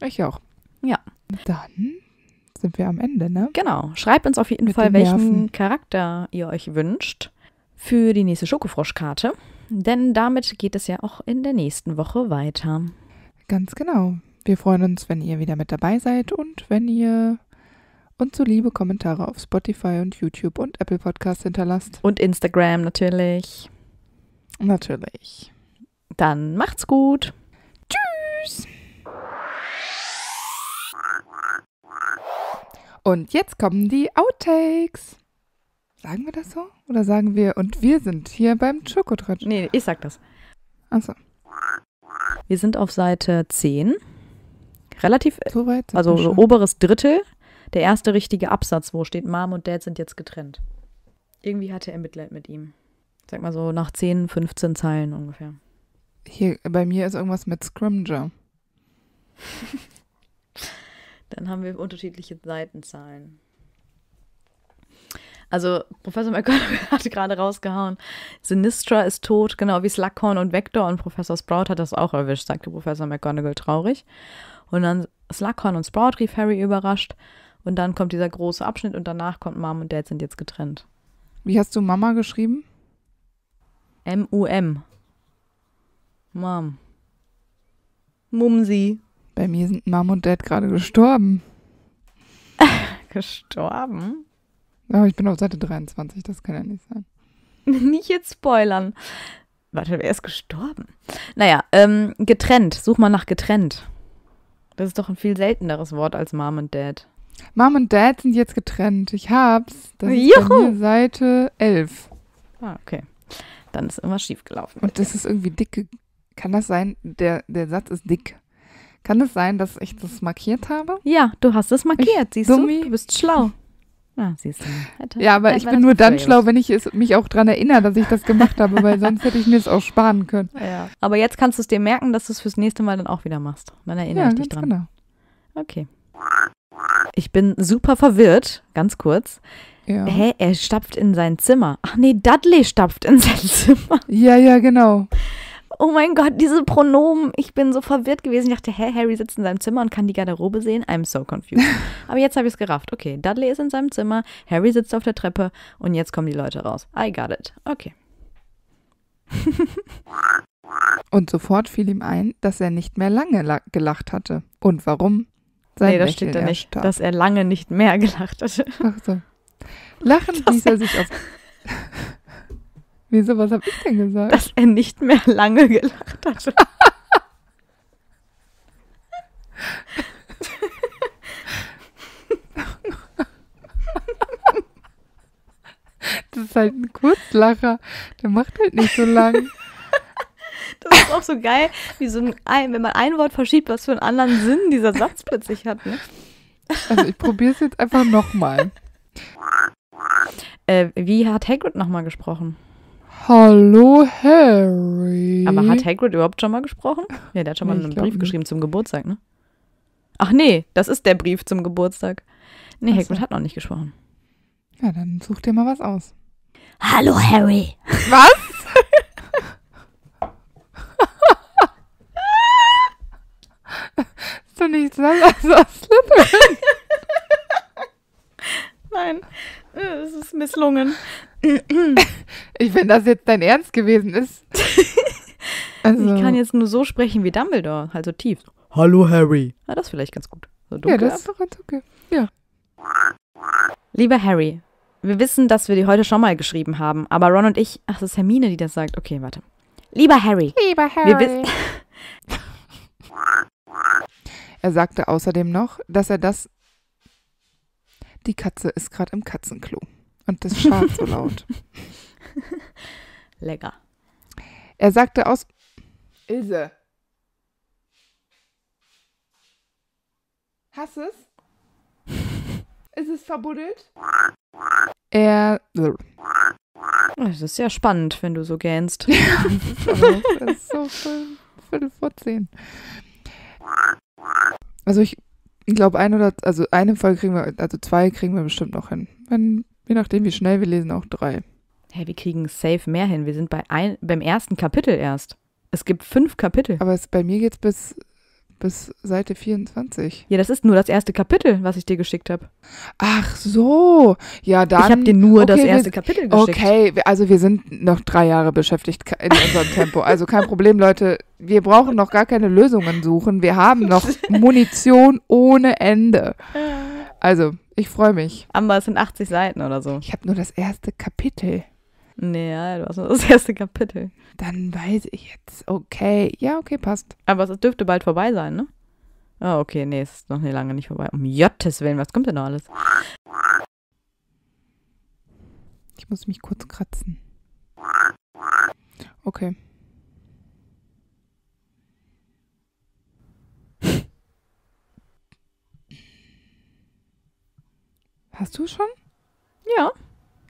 Ich auch. Ja. Dann sind wir am Ende, ne? Genau. Schreibt uns auf jeden Mit Fall, welchen Charakter ihr euch wünscht für die nächste Schokofroschkarte. Denn damit geht es ja auch in der nächsten Woche weiter. Ganz genau. Wir freuen uns, wenn ihr wieder mit dabei seid und wenn ihr uns so liebe Kommentare auf Spotify und YouTube und Apple Podcasts hinterlasst. Und Instagram natürlich. Natürlich. Dann macht's gut. Tschüss. Und jetzt kommen die Outtakes. Sagen wir das so? Oder sagen wir, und wir sind hier beim Schokotratsch? Nee, ich sag das. Achso. Wir sind auf Seite 10. Relativ, so weit also so oberes Drittel. Der erste richtige Absatz, wo steht, Mom und Dad sind jetzt getrennt. Irgendwie hatte er Mitleid mit ihm. Sag mal so nach 10, 15 Zeilen ungefähr. Hier, bei mir ist irgendwas mit Scrimger. dann haben wir unterschiedliche Seitenzahlen. Also Professor McGonagall hat gerade rausgehauen, Sinistra ist tot, genau wie Slughorn und Vector und Professor Sprout hat das auch erwischt, sagte Professor McGonagall traurig. Und dann Slughorn und Sprout rief Harry überrascht und dann kommt dieser große Abschnitt und danach kommt Mom und Dad sind jetzt getrennt. Wie hast du Mama geschrieben? M-U-M. Mom. Mumsi. Bei mir sind Mom und Dad gerade gestorben. gestorben? Aber ich bin auf Seite 23, das kann ja nicht sein. nicht jetzt spoilern. Warte, wer ist gestorben? Naja, ähm, getrennt. Such mal nach getrennt. Das ist doch ein viel selteneres Wort als Mom und Dad. Mom und Dad sind jetzt getrennt. Ich hab's. Das ist Juhu. Seite 11. Ah, okay. Dann ist irgendwas schiefgelaufen. Und das ist irgendwie dick. Kann das sein? Der, der Satz ist dick. Kann es sein, dass ich das markiert habe? Ja, du hast es markiert, ich, siehst Dummi. du? Du bist schlau. Ja, siehst du. ja, aber ich bin nur dann schlau, wenn ich es, mich auch daran erinnere, dass ich das gemacht habe, weil sonst hätte ich mir es auch sparen können. Ja. Aber jetzt kannst du es dir merken, dass du es fürs nächste Mal dann auch wieder machst. Dann erinnere ja, ich dich dran. Genau. Okay. Ich bin super verwirrt, ganz kurz. Ja. Hä, er stapft in sein Zimmer. Ach nee, Dudley stapft in sein Zimmer. Ja, ja, genau. Oh mein Gott, diese Pronomen. Ich bin so verwirrt gewesen. Ich dachte, hä, Harry sitzt in seinem Zimmer und kann die Garderobe sehen. I'm so confused. Aber jetzt habe ich es gerafft. Okay, Dudley ist in seinem Zimmer, Harry sitzt auf der Treppe und jetzt kommen die Leute raus. I got it. Okay. und sofort fiel ihm ein, dass er nicht mehr lange la gelacht hatte. Und warum? Sein nee, das Lächeln steht da nicht, starb. dass er lange nicht mehr gelacht hatte. Ach so. Lachen ließ er sich auf Wieso, was habe ich denn gesagt? Dass er nicht mehr lange gelacht hat. Das ist halt ein Kurzlacher. Der macht halt nicht so lang. Das ist auch so geil, wie so ein, wenn man ein Wort verschiebt, was für einen anderen Sinn dieser Satz plötzlich hat. Ne? Also ich probiere es jetzt einfach nochmal. Äh, wie hat Hagrid nochmal gesprochen? Hallo Harry. Aber hat Hagrid überhaupt schon mal gesprochen? Ja, der hat schon mal nee, einen Brief geschrieben nicht. zum Geburtstag, ne? Ach nee, das ist der Brief zum Geburtstag. Nee, Achso. Hagrid hat noch nicht gesprochen. Ja, dann such dir mal was aus. Hallo Harry. Was? ist doch nichts anderes als Slytherin. Nein, es ist misslungen. ich, wenn das jetzt dein Ernst gewesen ist. Also. Ich kann jetzt nur so sprechen wie Dumbledore, also tief. Hallo Harry. Na, ah, das ist vielleicht ganz gut. So dunkel, ja, das ist doch ganz okay. Ja. Lieber Harry, wir wissen, dass wir die heute schon mal geschrieben haben, aber Ron und ich, ach, das ist Hermine, die das sagt. Okay, warte. Lieber Harry. Lieber Harry. er sagte außerdem noch, dass er das. Die Katze ist gerade im Katzenklo. Und das schart so laut. Lecker. Er sagte aus. Ilse. Hast es? Ist es verbuddelt? Er. Es ist ja spannend, wenn du so gähnst. das ist, so Viertel, Viertel vor zehn. Also ich glaube, ein oder also eine Folge kriegen wir, also zwei kriegen wir bestimmt noch hin. Wenn Je nachdem, wie schnell wir lesen, auch drei. Hey, wir kriegen safe mehr hin. Wir sind bei ein, beim ersten Kapitel erst. Es gibt fünf Kapitel. Aber es, bei mir geht's bis, bis Seite 24. Ja, das ist nur das erste Kapitel, was ich dir geschickt habe. Ach so. Ja, dann. Ich habe dir nur okay, das erste wir, Kapitel geschickt. Okay, also wir sind noch drei Jahre beschäftigt in unserem Tempo. Also kein Problem, Leute. Wir brauchen noch gar keine Lösungen suchen. Wir haben noch Munition ohne Ende. Also, ich freue mich. Amber, es sind 80 Seiten oder so. Ich habe nur das erste Kapitel. Naja, du hast nur das erste Kapitel. Dann weiß ich jetzt, okay. Ja, okay, passt. Aber es dürfte bald vorbei sein, ne? Ah, oh, okay, nee, es ist noch nicht lange nicht vorbei. Um Jottes Willen, was kommt denn noch alles? Ich muss mich kurz kratzen. Okay. Hast du schon? Ja.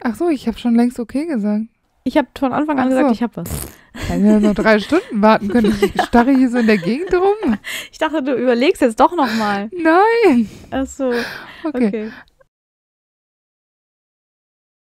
Ach so, ich habe schon längst okay gesagt. Ich habe von Anfang an Ach gesagt, ich habe was. Hätten wir nur drei Stunden warten können. Ich starre hier so in der Gegend rum. Ich dachte, du überlegst jetzt doch nochmal. Nein. Ach so. Okay. okay.